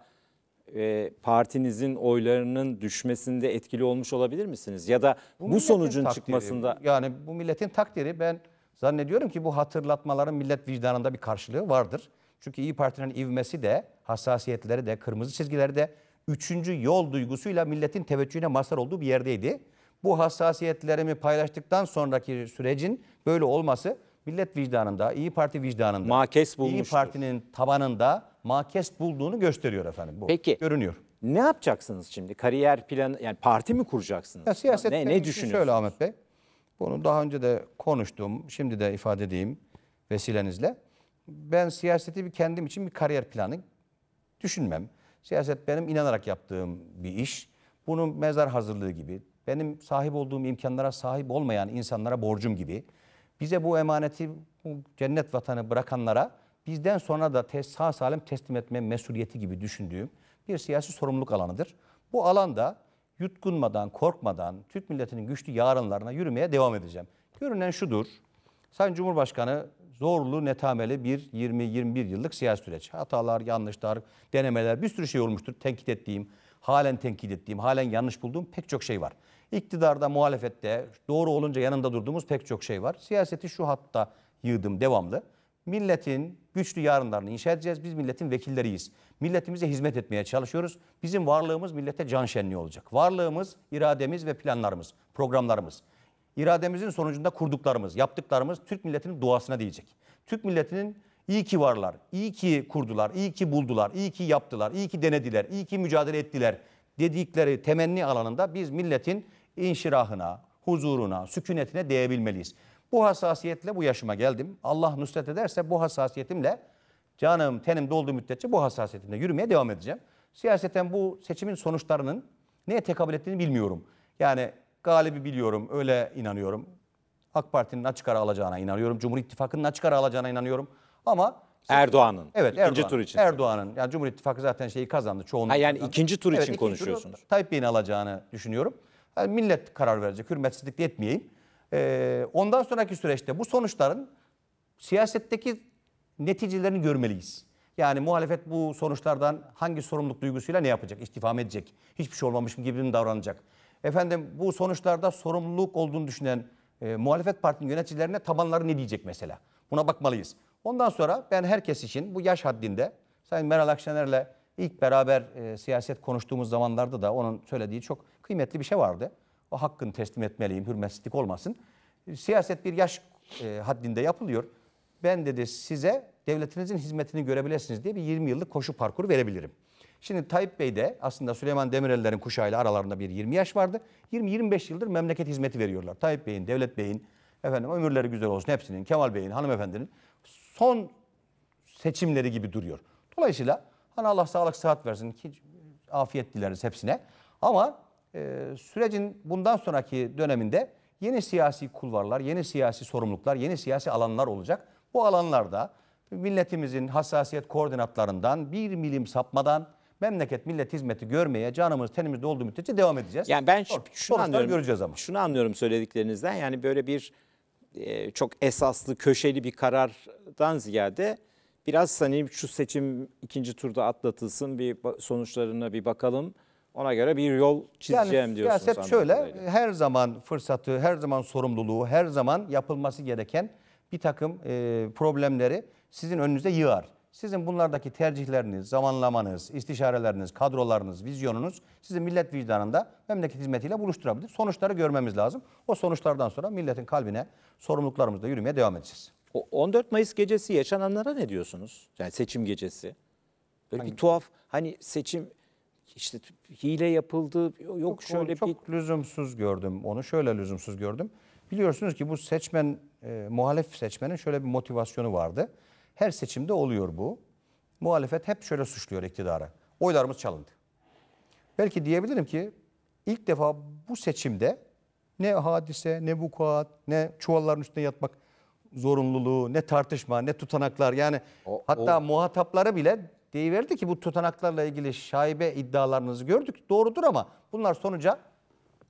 e, partinizin oylarının düşmesinde etkili olmuş olabilir misiniz? Ya da bu, bu sonucun takdiri, çıkmasında... Yani bu milletin takdiri ben zannediyorum ki bu hatırlatmaların millet vicdanında bir karşılığı vardır. Çünkü İyi Parti'nin ivmesi de, hassasiyetleri de, kırmızı çizgileri de üçüncü yol duygusuyla milletin teveccühüne mazhar olduğu bir yerdeydi. Bu hassasiyetlerimi paylaştıktan sonraki sürecin böyle olması millet vicdanında, İyi Parti vicdanında, makes bulmuştur. İyi Parti'nin tabanında makes bulduğunu gösteriyor efendim bu. Peki. Görünüyor. Ne yapacaksınız şimdi? Kariyer planı yani parti mi kuracaksınız? Ya, siyaset ne, ne düşünüyorsunuz? Şöyle Ahmet Bey. Bunu daha önce de konuştum. Şimdi de ifade edeyim vesilenizle. Ben siyaseti bir kendim için bir kariyer planı düşünmem. Siyaset benim inanarak yaptığım bir iş. Bunun mezar hazırlığı gibi, benim sahip olduğum imkanlara sahip olmayan insanlara borcum gibi bize bu emaneti bu cennet vatanı bırakanlara bizden sonra da tes, sağ salim teslim etme mesuliyeti gibi düşündüğüm bir siyasi sorumluluk alanıdır. Bu alanda yutkunmadan, korkmadan Türk milletinin güçlü yarınlarına yürümeye devam edeceğim. Görünen şudur. Sayın Cumhurbaşkanı zorlu, netameli bir 20-21 yıllık siyasi süreç. Hatalar, yanlışlar, denemeler bir sürü şey olmuştur. Tenkit ettiğim, halen tenkit ettiğim, halen yanlış bulduğum pek çok şey var. İktidarda, muhalefette, doğru olunca yanında durduğumuz pek çok şey var. Siyaseti şu hatta yığdım devamlı. Milletin güçlü yarınlarını inşa edeceğiz. Biz milletin vekilleriyiz. Milletimize hizmet etmeye çalışıyoruz. Bizim varlığımız millete can şenliği olacak. Varlığımız, irademiz ve planlarımız, programlarımız. İrademizin sonucunda kurduklarımız, yaptıklarımız Türk milletinin duasına diyecek. Türk milletinin iyi ki varlar, iyi ki kurdular, iyi ki buldular, iyi ki yaptılar, iyi ki denediler, iyi ki mücadele ettiler dedikleri temenni alanında biz milletin inşirahına, huzuruna, sükunetine değebilmeliyiz. Bu hassasiyetle bu yaşıma geldim. Allah nusret ederse bu hassasiyetimle canım tenim dolduğu müddetçe bu hassasiyetimle yürümeye devam edeceğim. Siyaseten bu seçimin sonuçlarının neye tekabül ettiğini bilmiyorum. Yani galibi biliyorum, öyle inanıyorum. AK Parti'nin açık ara alacağına inanıyorum. Cumhur İttifakı'nın açık ara alacağına inanıyorum. Ama Erdoğan'ın. Evet, Erdoğan. tur için. Erdoğan'ın. Yani Cumhur İttifakı zaten şeyi kazandı Çoğunluğu, Ha yani ikinci tur için evet, konuşuyorsunuz. Tayyip Bey'in alacağını düşünüyorum. Yani millet karar verecek. Hürmetsizlik de etmeyeyim. Ee, ondan sonraki süreçte bu sonuçların siyasetteki neticelerini görmeliyiz. Yani muhalefet bu sonuçlardan hangi sorumluluk duygusuyla ne yapacak? İstifam edecek. Hiçbir şey olmamış gibi mi davranacak? Efendim bu sonuçlarda sorumluluk olduğunu düşünen e, muhalefet partinin yöneticilerine tabanları ne diyecek mesela? Buna bakmalıyız. Ondan sonra ben herkes için bu yaş haddinde Sayın Meral Akşener'le İlk beraber e, siyaset konuştuğumuz zamanlarda da onun söylediği çok kıymetli bir şey vardı. O hakkını teslim etmeliyim, hürmetsizlik olmasın. E, siyaset bir yaş e, haddinde yapılıyor. Ben dedi size devletinizin hizmetini görebilirsiniz diye bir 20 yıllık koşu parkuru verebilirim. Şimdi Tayyip Bey de aslında Süleyman Demirel'lerin kuşağıyla aralarında bir 20 yaş vardı. 20-25 yıldır memleket hizmeti veriyorlar. Tayyip Bey'in, Devlet Bey'in, efendim ömürleri güzel olsun hepsinin, Kemal Bey'in, hanımefendinin son seçimleri gibi duruyor. Dolayısıyla Hani Allah sağlık sıhhat versin ki afiyet dileriz hepsine. Ama e, sürecin bundan sonraki döneminde yeni siyasi kulvarlar, yeni siyasi sorumluluklar, yeni siyasi alanlar olacak. Bu alanlarda milletimizin hassasiyet koordinatlarından bir milim sapmadan memleket millet hizmeti görmeye canımız tenimiz olduğu müddetçe devam edeceğiz. Yani ben Sor, şunu anlıyorum. göreceğiz ama. Şunu anlıyorum söylediklerinizden. Yani böyle bir e, çok esaslı köşeli bir karardan ziyade Biraz hani şu seçim ikinci turda atlatılsın bir sonuçlarına bir bakalım. Ona göre bir yol çizeceğim yani, diyorsun. Siyaset şöyle kadarıyla. her zaman fırsatı, her zaman sorumluluğu, her zaman yapılması gereken bir takım e, problemleri sizin önünüze yığar. Sizin bunlardaki tercihleriniz, zamanlamanız, istişareleriniz, kadrolarınız, vizyonunuz sizi millet vicdanında memleket hizmetiyle buluşturabilir. Sonuçları görmemiz lazım. O sonuçlardan sonra milletin kalbine sorumluluklarımızla yürümeye devam edeceğiz. 14 Mayıs gecesi yaşananlara ne diyorsunuz? Yani seçim gecesi. Böyle hani, bir tuhaf hani seçim işte hile yapıldı yok çok, şöyle çok bir... Çok lüzumsuz gördüm onu şöyle lüzumsuz gördüm. Biliyorsunuz ki bu seçmen e, muhalef seçmenin şöyle bir motivasyonu vardı. Her seçimde oluyor bu. Muhalefet hep şöyle suçluyor iktidara. Oylarımız çalındı. Belki diyebilirim ki ilk defa bu seçimde ne hadise, ne vukuat, ne çuvalların üstünde yatmak zorunluluğu, ne tartışma, ne tutanaklar. Yani o, hatta o... muhatapları bile deyiverdi ki bu tutanaklarla ilgili şaibe iddialarınızı gördük. Doğrudur ama bunlar sonuca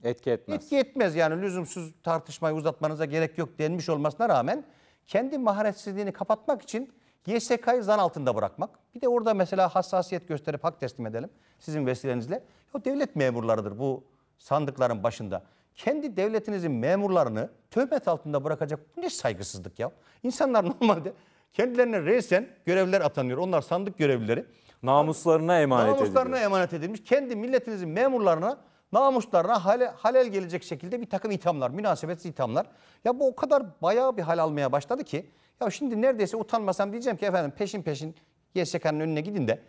etki etmez. Etki etmez yani lüzumsuz tartışmayı uzatmanıza gerek yok denmiş olmasına rağmen kendi maharetsizliğini kapatmak için YSK'yı zan altında bırakmak. Bir de orada mesela hassasiyet gösterip hak teslim edelim sizin vesilenizle. Ya devlet memurlarıdır bu sandıkların başında kendi devletinizin memurlarını töhmet altında bırakacak ne saygısızlık ya. İnsanlar normalde kendilerine reisen görevler atanıyor. Onlar sandık görevlileri. Namuslarına emanet edilmiş. Namuslarına ediliyor. emanet edilmiş. Kendi milletinizin memurlarına namuslarına hale, halel gelecek şekilde bir takım ithamlar, münasebetsiz ithamlar. Ya bu o kadar bayağı bir hal almaya başladı ki. Ya şimdi neredeyse utanmasam diyeceğim ki efendim peşin peşin YSK'nın önüne gidin de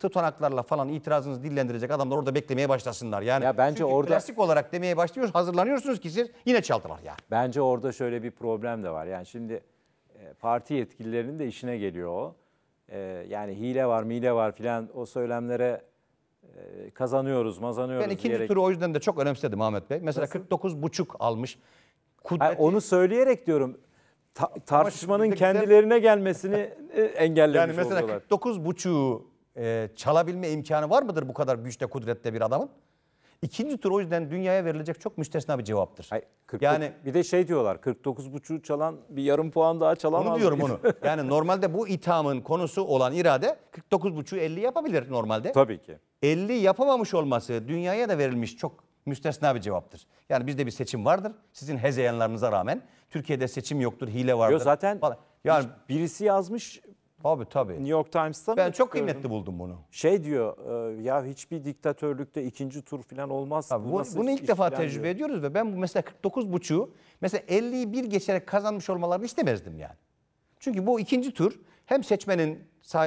tutanaklarla falan itirazınızı dillendirecek adamlar orada beklemeye başlasınlar. Yani ya bence çünkü orada klasik olarak demeye başlıyoruz. Hazırlanıyorsunuz ki siz yine çaldılar ya. Bence orada şöyle bir problem de var. Yani şimdi e, parti yetkililerinin de işine geliyor o. E, yani hile var, mile var filan o söylemlere e, kazanıyoruz, mazanıyoruz Ben ikinci diyerek... turu o yüzden de çok önemsedim Ahmet Bey. Mesela 49,5 almış. Kudreti... Yani onu söyleyerek diyorum ta tartışmanın kendilerine gelmesini engellemiş yani mesela oldular. Yani mesela 49,5'u e, çalabilme imkanı var mıdır bu kadar güçte kudrette bir adamın? İkinci tur o yüzden dünyaya verilecek çok müstesna bir cevaptır. Hayır, 40, yani bir de şey diyorlar 49 49.5'u çalan bir yarım puan daha çalamaz. Onu diyorum onu. yani normalde bu ithamın konusu olan irade 49 49.5'u 50 yapabilir normalde. Tabii ki. 50 yapamamış olması dünyaya da verilmiş çok müstesna bir cevaptır. Yani bizde bir seçim vardır. Sizin hezeyanlarınıza rağmen Türkiye'de seçim yoktur, hile vardır. Yo, zaten falan. Yani birisi yazmış Tabii tabi. New York Times'ta Ben çok gördüm? kıymetli buldum bunu. Şey diyor e, ya hiçbir diktatörlükte ikinci tur falan olmaz. Tabii, bu, bunu, bunu ilk defa tecrübe diyor. ediyoruz ve ben bu mesela 49.5'u mesela 50'yi bir geçerek kazanmış olmalarını istemezdim yani. Çünkü bu ikinci tur hem seçmenin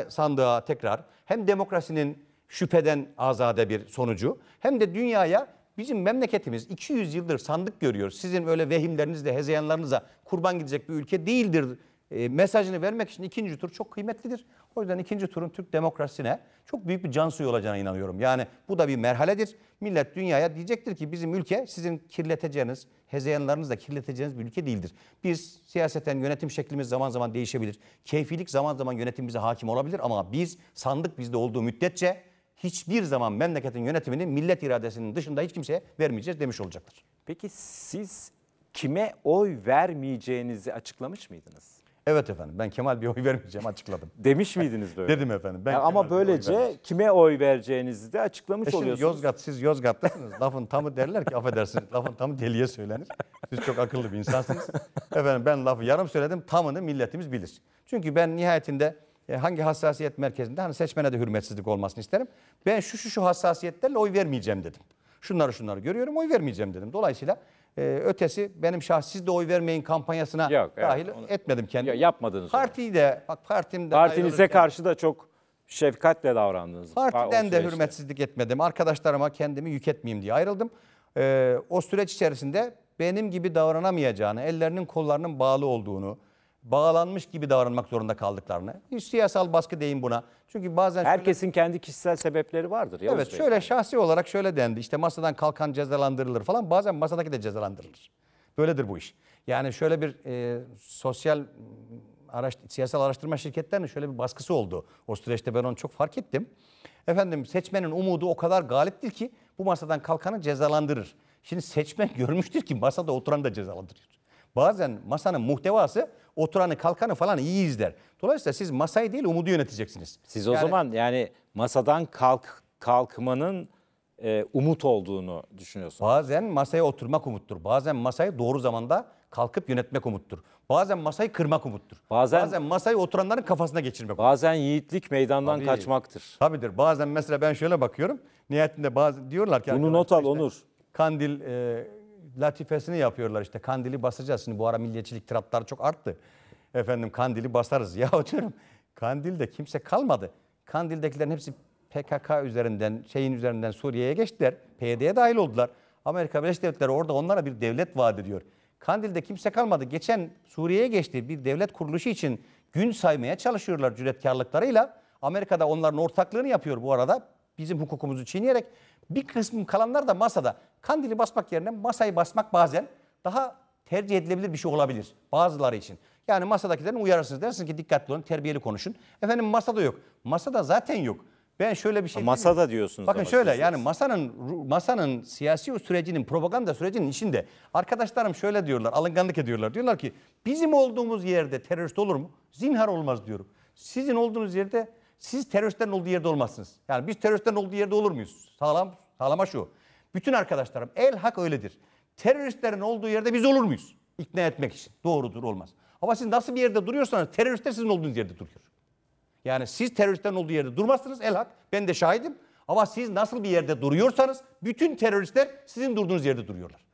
sandığa tekrar hem demokrasinin şüpheden azade bir sonucu hem de dünyaya bizim memleketimiz 200 yıldır sandık görüyor. Sizin öyle vehimlerinizle, hezeyanlarınıza kurban gidecek bir ülke değildir e, mesajını vermek için ikinci tur çok kıymetlidir. O yüzden ikinci turun Türk demokrasisine çok büyük bir can suyu olacağına inanıyorum. Yani bu da bir merhaledir. Millet dünyaya diyecektir ki bizim ülke sizin kirleteceğiniz, hezeyanlarınızla kirleteceğiniz bir ülke değildir. Biz siyaseten yönetim şeklimiz zaman zaman değişebilir. Keyfilik zaman zaman yönetimimize hakim olabilir ama biz sandık bizde olduğu müddetçe hiçbir zaman memleketin yönetimini millet iradesinin dışında hiç kimseye vermeyeceğiz demiş olacaklar. Peki siz kime oy vermeyeceğinizi açıklamış mıydınız? Evet efendim ben Kemal Bey oy vermeyeceğim açıkladım. Demiş miydiniz böyle? Dedim efendim. Ben yani ama böylece oy kime oy vereceğinizi de açıklamış e oluyorsunuz. Yozgat siz Yozgatlısınız. lafın tamı derler ki affedersiniz lafın tamı deliye söylenir. Siz çok akıllı bir insansınız. efendim ben lafı yarım söyledim tamını milletimiz bilir. Çünkü ben nihayetinde e, hangi hassasiyet merkezinde hani seçmene de hürmetsizlik olmasını isterim. Ben şu şu şu hassasiyetlerle oy vermeyeceğim dedim. Şunları şunları görüyorum oy vermeyeceğim dedim. Dolayısıyla ee, ötesi benim şahsiz de oy vermeyin kampanyasına Yok, evet, dahil onu- etmedim kendimi. Ya yapmadınız Partiyi de bak partimde Partinize ayrılırken- karşı da çok şefkatle davrandınız. Partiden de hürmetsizlik etmedim. Arkadaşlarıma kendimi yük etmeyeyim diye ayrıldım. Ee, o süreç içerisinde benim gibi davranamayacağını, ellerinin kollarının bağlı olduğunu, bağlanmış gibi davranmak zorunda kaldıklarını. Bir siyasal baskı deyin buna. Çünkü bazen... Herkesin şöyle, kendi kişisel sebepleri vardır. Yavuz evet Bey. şöyle şahsi olarak şöyle dendi. İşte masadan kalkan cezalandırılır falan. Bazen masadaki de cezalandırılır. Böyledir bu iş. Yani şöyle bir e, sosyal araş, siyasal araştırma şirketlerinin şöyle bir baskısı oldu. O süreçte ben onu çok fark ettim. Efendim seçmenin umudu o kadar galiptir ki bu masadan kalkanı cezalandırır. Şimdi seçmen görmüştür ki masada oturan da cezalandırıyor. Bazen masanın muhtevası oturanı kalkanı falan iyi izler. Dolayısıyla siz masayı değil umudu yöneteceksiniz. Siz o zaman yani masadan kalk kalkmanın e, umut olduğunu düşünüyorsunuz. Bazen masaya oturmak umuttur. Bazen masayı doğru zamanda kalkıp yönetmek umuttur. Bazen masayı kırmak umuttur. Bazen, bazen masayı oturanların kafasına geçirmek Bazen umuttur. yiğitlik meydandan Tabii, kaçmaktır. Tabidir. Bazen mesela ben şöyle bakıyorum. Nihayetinde bazı diyorlar ki... Bunu not al işte, Onur. Kandil e, latifesini yapıyorlar işte. Kandili basacağız. Şimdi bu ara milliyetçilik tiratları çok arttı. Efendim kandili basarız. Ya diyorum kandilde kimse kalmadı. Kandildekilerin hepsi PKK üzerinden, şeyin üzerinden Suriye'ye geçtiler. PYD'ye dahil oldular. Amerika Birleşik Devletleri orada onlara bir devlet vaat ediyor. Kandil'de kimse kalmadı. Geçen Suriye'ye geçti. Bir devlet kuruluşu için gün saymaya çalışıyorlar cüretkarlıklarıyla. Amerika'da onların ortaklığını yapıyor bu arada bizim hukukumuzu çiğneyerek bir kısmın kalanlar da masada. Kandili basmak yerine masayı basmak bazen daha tercih edilebilir bir şey olabilir bazıları için. Yani masadakilerin uyarırsınız. Dersiniz ki dikkatli olun, terbiyeli konuşun. Efendim masada yok. Masada zaten yok. Ben şöyle bir şey Masada diyorsunuz. Bakın şöyle diyorsunuz. yani masanın masanın siyasi sürecinin, propaganda sürecinin içinde arkadaşlarım şöyle diyorlar, alınganlık ediyorlar. Diyorlar ki bizim olduğumuz yerde terörist olur mu? Zinhar olmaz diyorum. Sizin olduğunuz yerde siz teröristlerin olduğu yerde olmazsınız. Yani biz teröristlerin olduğu yerde olur muyuz? Sağlam, sağlama şu. Bütün arkadaşlarım el hak öyledir. Teröristlerin olduğu yerde biz olur muyuz? İkna etmek için. Doğrudur olmaz. Ama siz nasıl bir yerde duruyorsanız teröristler sizin olduğunuz yerde duruyor. Yani siz teröristlerin olduğu yerde durmazsınız el hak. Ben de şahidim. Ama siz nasıl bir yerde duruyorsanız bütün teröristler sizin durduğunuz yerde duruyorlar.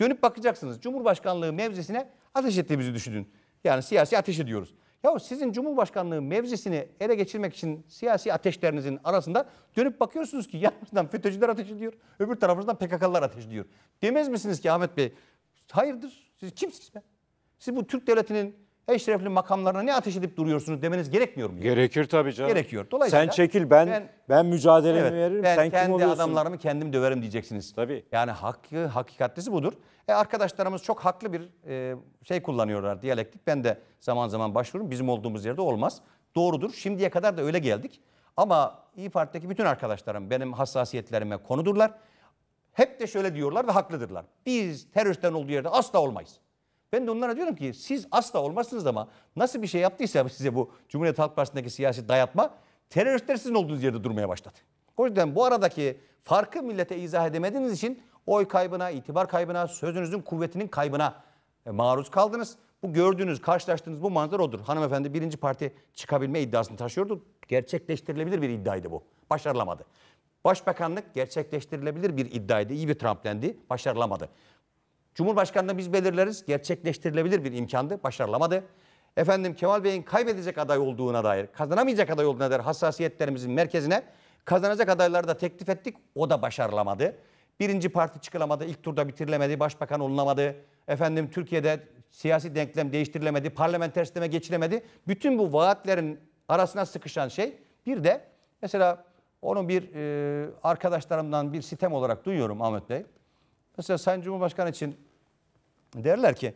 Dönüp bakacaksınız. Cumhurbaşkanlığı mevzisine ateş ettiğimizi düşünün. Yani siyasi ateş ediyoruz. Ya sizin Cumhurbaşkanlığı mevzisini ele geçirmek için siyasi ateşlerinizin arasında dönüp bakıyorsunuz ki yanınızdan FETÖ'cüler ateşliyor, öbür tarafınızdan PKK'lılar ateşliyor. Demez misiniz ki Ahmet Bey, hayırdır siz kimsiniz be? Siz bu Türk Devleti'nin eşrefli makamlarına ne ateş edip duruyorsunuz demeniz gerekmiyor mu? Gerekir tabii canım. Gerekiyor. Dolayısıyla sen çekil ben ben, ben mücadelemi evet, veririm. Ben sen kendi kim adamlarımı kendim döverim diyeceksiniz. Tabii. Yani hakkı hakikatlisi budur. E arkadaşlarımız çok haklı bir e, şey kullanıyorlar diyalektik. Ben de zaman zaman başvururum. Bizim olduğumuz yerde olmaz. Doğrudur. Şimdiye kadar da öyle geldik. Ama İyi Parti'deki bütün arkadaşlarım benim hassasiyetlerime konudurlar. Hep de şöyle diyorlar ve haklıdırlar. Biz teröristten olduğu yerde asla olmayız. Ben de onlara diyorum ki siz asla olmazsınız ama nasıl bir şey yaptıysa size bu Cumhuriyet Halk Partisi'ndeki siyasi dayatma teröristler sizin olduğunuz yerde durmaya başladı. O yüzden bu aradaki farkı millete izah edemediğiniz için oy kaybına, itibar kaybına, sözünüzün kuvvetinin kaybına e, maruz kaldınız. Bu gördüğünüz, karşılaştığınız bu manzara odur. Hanımefendi birinci parti çıkabilme iddiasını taşıyordu. Gerçekleştirilebilir bir iddiaydı bu. Başarılamadı. Başbakanlık gerçekleştirilebilir bir iddiaydı. İyi bir Trumplendi. Başarılamadı. Cumhurbaşkanlığı biz belirleriz. Gerçekleştirilebilir bir imkandı. Başarılamadı. Efendim Kemal Bey'in kaybedecek aday olduğuna dair, kazanamayacak aday olduğuna dair hassasiyetlerimizin merkezine kazanacak adayları da teklif ettik. O da başarılamadı. Birinci parti çıkılamadı, ilk turda bitirilemedi, başbakan olunamadı. Efendim Türkiye'de siyasi denklem değiştirilemedi, parlamenter sisteme geçilemedi. Bütün bu vaatlerin arasına sıkışan şey bir de mesela onu bir e, arkadaşlarımdan bir sitem olarak duyuyorum Ahmet Bey. Mesela Sayın Cumhurbaşkanı için Derler ki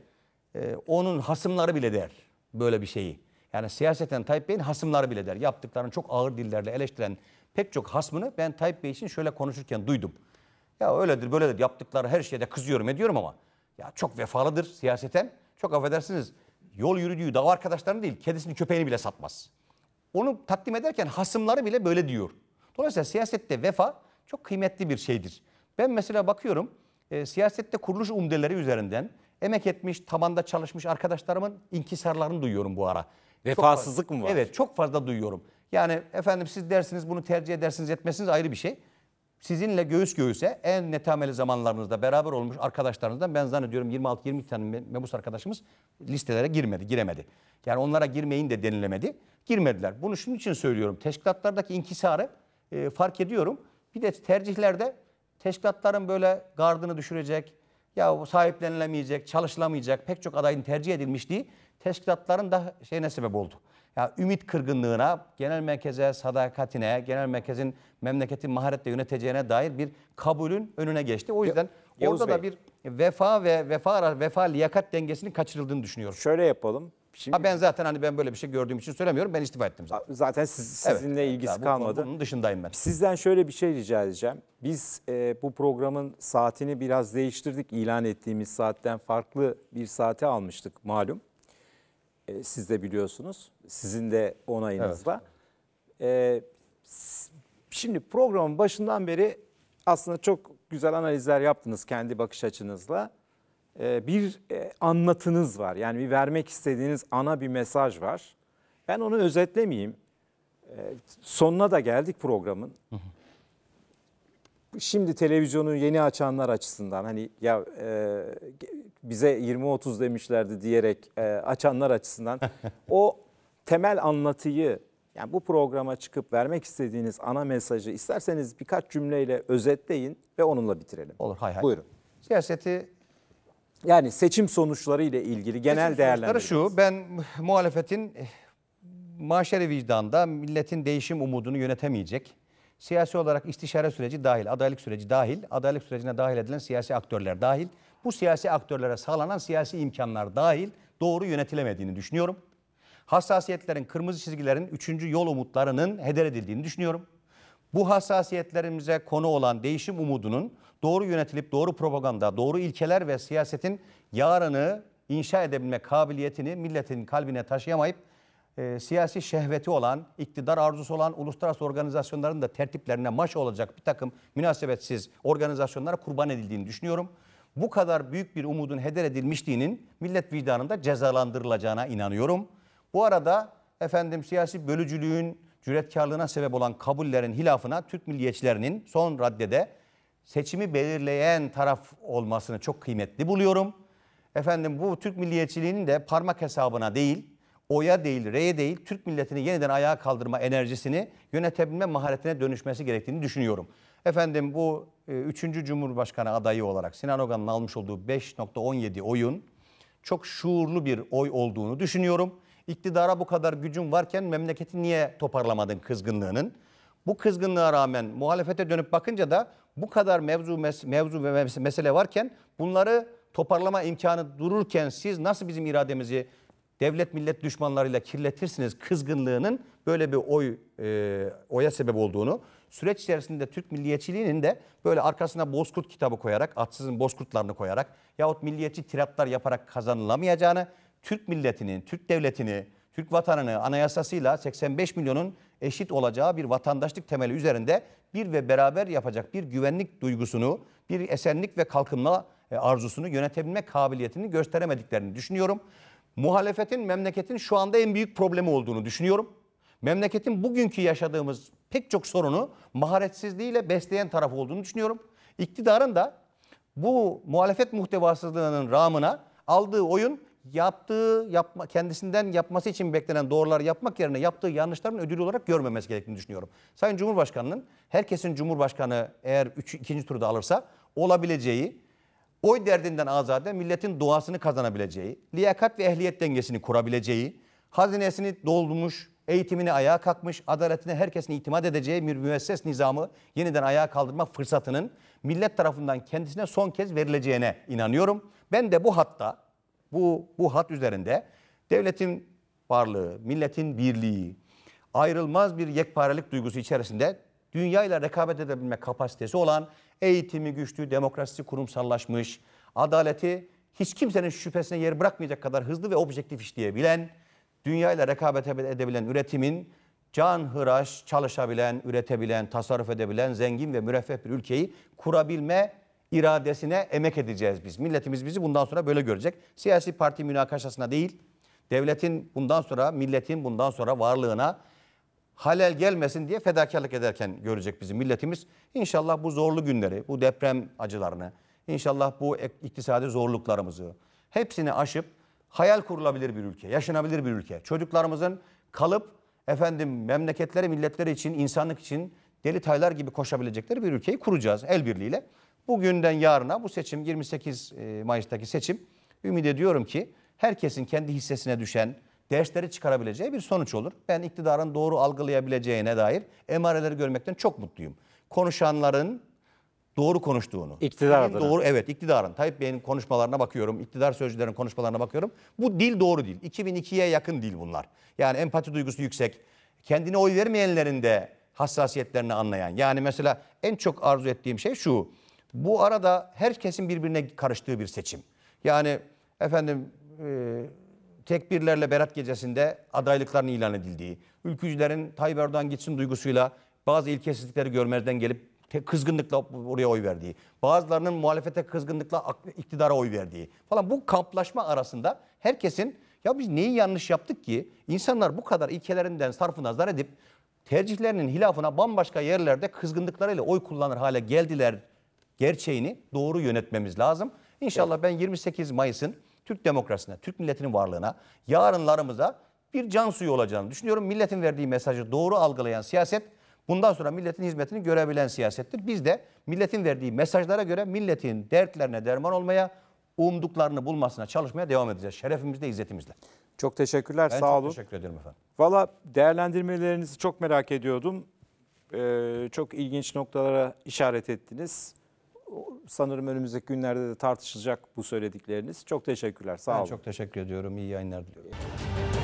e, onun hasımları bile der böyle bir şeyi. Yani siyaseten Tayyip Bey'in hasımları bile der. Yaptıklarını çok ağır dillerle eleştiren pek çok hasmını ben Tayyip Bey için şöyle konuşurken duydum. Ya öyledir böyledir yaptıkları her şeyde kızıyorum ediyorum ama ya çok vefalıdır siyaseten. Çok affedersiniz yol yürüdüğü dava arkadaşlarını değil kedisini köpeğini bile satmaz. Onu takdim ederken hasımları bile böyle diyor. Dolayısıyla siyasette vefa çok kıymetli bir şeydir. Ben mesela bakıyorum e, siyasette kuruluş umdeleri üzerinden emek etmiş, tabanda çalışmış arkadaşlarımın inkisarlarını duyuyorum bu ara. Vefasızlık çok, mı var? Evet çok fazla duyuyorum. Yani efendim siz dersiniz bunu tercih edersiniz etmesiniz ayrı bir şey. Sizinle göğüs göğüse en netameli zamanlarınızda beraber olmuş arkadaşlarınızdan ben zannediyorum 26-20 tane memus arkadaşımız listelere girmedi, giremedi. Yani onlara girmeyin de denilemedi. Girmediler. Bunu şunun için söylüyorum. Teşkilatlardaki inkisarı e, fark ediyorum. Bir de tercihlerde teşkilatların böyle gardını düşürecek, ya sahiplenilemeyecek, çalışılamayacak pek çok adayın tercih edilmişliği teşkilatların da şeyine sebep oldu. Ya ümit kırgınlığına, genel merkeze sadakatine, genel merkezin memleketi maharetle yöneteceğine dair bir kabulün önüne geçti. O yüzden Yavuz orada Bey. da bir vefa ve vefa vefa liyakat dengesinin kaçırıldığını düşünüyorum. Şöyle yapalım. Şimdi, ha ben zaten hani ben böyle bir şey gördüğüm için söylemiyorum. Ben istifa ettim zaten. Zaten siz, sizinle evet, ilgisi bu, kalmadı. Bunun dışındayım ben. Sizden şöyle bir şey rica edeceğim. Biz e, bu programın saatini biraz değiştirdik. İlan ettiğimiz saatten farklı bir saate almıştık malum. E, siz de biliyorsunuz. Sizin de onayınızla. Evet. E, şimdi programın başından beri aslında çok güzel analizler yaptınız kendi bakış açınızla. Ee, bir e, anlatınız var. Yani bir vermek istediğiniz ana bir mesaj var. Ben onu özetlemeyeyim. Ee, sonuna da geldik programın. Şimdi televizyonu yeni açanlar açısından hani ya e, bize 20-30 demişlerdi diyerek e, açanlar açısından o temel anlatıyı yani bu programa çıkıp vermek istediğiniz ana mesajı isterseniz birkaç cümleyle özetleyin ve onunla bitirelim. Olur hay hay. Buyurun. Siyaseti yani seçim sonuçları ile ilgili genel seçim değerlendirme. şu ben muhalefetin eh, maşeri vicdanda milletin değişim umudunu yönetemeyecek. Siyasi olarak istişare süreci dahil, adaylık süreci dahil, adaylık sürecine dahil edilen siyasi aktörler dahil, bu siyasi aktörlere sağlanan siyasi imkanlar dahil doğru yönetilemediğini düşünüyorum. Hassasiyetlerin, kırmızı çizgilerin, üçüncü yol umutlarının heder edildiğini düşünüyorum. Bu hassasiyetlerimize konu olan değişim umudunun doğru yönetilip doğru propaganda, doğru ilkeler ve siyasetin yarını inşa edebilme kabiliyetini milletin kalbine taşıyamayıp e, siyasi şehveti olan, iktidar arzusu olan uluslararası organizasyonların da tertiplerine maş olacak bir takım münasebetsiz organizasyonlara kurban edildiğini düşünüyorum. Bu kadar büyük bir umudun heder edilmişliğinin millet vicdanında cezalandırılacağına inanıyorum. Bu arada efendim siyasi bölücülüğün cüretkarlığına sebep olan kabullerin hilafına Türk milliyetçilerinin son raddede seçimi belirleyen taraf olmasını çok kıymetli buluyorum. Efendim bu Türk milliyetçiliğinin de parmak hesabına değil, oya değil, reye değil, Türk milletini yeniden ayağa kaldırma enerjisini yönetebilme maharetine dönüşmesi gerektiğini düşünüyorum. Efendim bu 3. E, cumhurbaşkanı adayı olarak Sinan Ogan'ın almış olduğu 5.17 oyun çok şuurlu bir oy olduğunu düşünüyorum. İktidara bu kadar gücün varken memleketi niye toparlamadın kızgınlığının? Bu kızgınlığa rağmen muhalefete dönüp bakınca da bu kadar mevzu mevzu ve mesele varken bunları toparlama imkanı dururken siz nasıl bizim irademizi devlet millet düşmanlarıyla kirletirsiniz kızgınlığının böyle bir oy e, oya sebep olduğunu süreç içerisinde Türk milliyetçiliğinin de böyle arkasına bozkurt kitabı koyarak atsızın bozkurtlarını koyarak yahut milliyetçi tiratlar yaparak kazanılamayacağını Türk milletinin, Türk devletini, Türk vatanını anayasasıyla 85 milyonun eşit olacağı bir vatandaşlık temeli üzerinde bir ve beraber yapacak bir güvenlik duygusunu, bir esenlik ve kalkınma e, arzusunu yönetebilme kabiliyetini gösteremediklerini düşünüyorum. Muhalefetin memleketin şu anda en büyük problemi olduğunu düşünüyorum. Memleketin bugünkü yaşadığımız pek çok sorunu maharetsizliğiyle besleyen taraf olduğunu düşünüyorum. İktidarın da bu muhalefet muhtevasızlığının rağmına aldığı oyun yaptığı yapma, kendisinden yapması için beklenen doğruları yapmak yerine yaptığı yanlışların ödülü olarak görmemesi gerektiğini düşünüyorum. Sayın Cumhurbaşkanı'nın herkesin Cumhurbaşkanı eğer üç, ikinci turda alırsa olabileceği oy derdinden azade milletin doğasını kazanabileceği, liyakat ve ehliyet dengesini kurabileceği, hazinesini doldurmuş, eğitimini ayağa kalkmış, adaletine herkesin itimat edeceği bir müesses nizamı yeniden ayağa kaldırma fırsatının millet tarafından kendisine son kez verileceğine inanıyorum. Ben de bu hatta bu, bu hat üzerinde devletin varlığı, milletin birliği, ayrılmaz bir yekparelik duygusu içerisinde dünyayla rekabet edebilme kapasitesi olan eğitimi güçlü, demokrasisi kurumsallaşmış, adaleti hiç kimsenin şüphesine yer bırakmayacak kadar hızlı ve objektif işleyebilen, dünyayla rekabet edebilen üretimin can hıraş çalışabilen, üretebilen, tasarruf edebilen, zengin ve müreffeh bir ülkeyi kurabilme iradesine emek edeceğiz biz. Milletimiz bizi bundan sonra böyle görecek. Siyasi parti münakaşasına değil, devletin bundan sonra, milletin bundan sonra varlığına halel gelmesin diye fedakarlık ederken görecek bizim milletimiz. İnşallah bu zorlu günleri, bu deprem acılarını, inşallah bu iktisadi zorluklarımızı hepsini aşıp hayal kurulabilir bir ülke, yaşanabilir bir ülke. Çocuklarımızın kalıp efendim memleketleri, milletleri için, insanlık için deli taylar gibi koşabilecekleri bir ülkeyi kuracağız el birliğiyle. Bugünden yarına bu seçim 28 e, Mayıs'taki seçim ümit ediyorum ki herkesin kendi hissesine düşen dersleri çıkarabileceği bir sonuç olur. Ben iktidarın doğru algılayabileceğine dair emareleri görmekten çok mutluyum. Konuşanların doğru konuştuğunu. İktidar adına. Doğru, evet iktidarın. Tayyip Bey'in konuşmalarına bakıyorum. iktidar sözcülerin konuşmalarına bakıyorum. Bu dil doğru dil. 2002'ye yakın dil bunlar. Yani empati duygusu yüksek. Kendine oy vermeyenlerin de hassasiyetlerini anlayan. Yani mesela en çok arzu ettiğim şey şu. Bu arada herkesin birbirine karıştığı bir seçim. Yani efendim e, tekbirlerle Berat gecesinde adaylıkların ilan edildiği, ülkücülerin Tayyip Erdoğan gitsin duygusuyla bazı ilkesizlikleri görmezden gelip kızgınlıkla oraya oy verdiği, bazılarının muhalefete kızgınlıkla iktidara oy verdiği falan bu kamplaşma arasında herkesin ya biz neyi yanlış yaptık ki insanlar bu kadar ilkelerinden sarfı nazar edip tercihlerinin hilafına bambaşka yerlerde kızgınlıklarıyla oy kullanır hale geldiler gerçeğini doğru yönetmemiz lazım. İnşallah evet. ben 28 Mayıs'ın Türk demokrasisine, Türk milletinin varlığına, yarınlarımıza bir can suyu olacağını düşünüyorum. Milletin verdiği mesajı doğru algılayan siyaset bundan sonra milletin hizmetini görebilen siyasettir. Biz de milletin verdiği mesajlara göre milletin dertlerine derman olmaya, umduklarını bulmasına çalışmaya devam edeceğiz. Şerefimizle, izzetimizle. Çok teşekkürler, ben sağ çok teşekkür ederim efendim. Valla değerlendirmelerinizi çok merak ediyordum. Ee, çok ilginç noktalara işaret ettiniz sanırım önümüzdeki günlerde de tartışılacak bu söyledikleriniz. Çok teşekkürler. Sağ ben olun. Ben çok teşekkür ediyorum. İyi yayınlar diliyorum.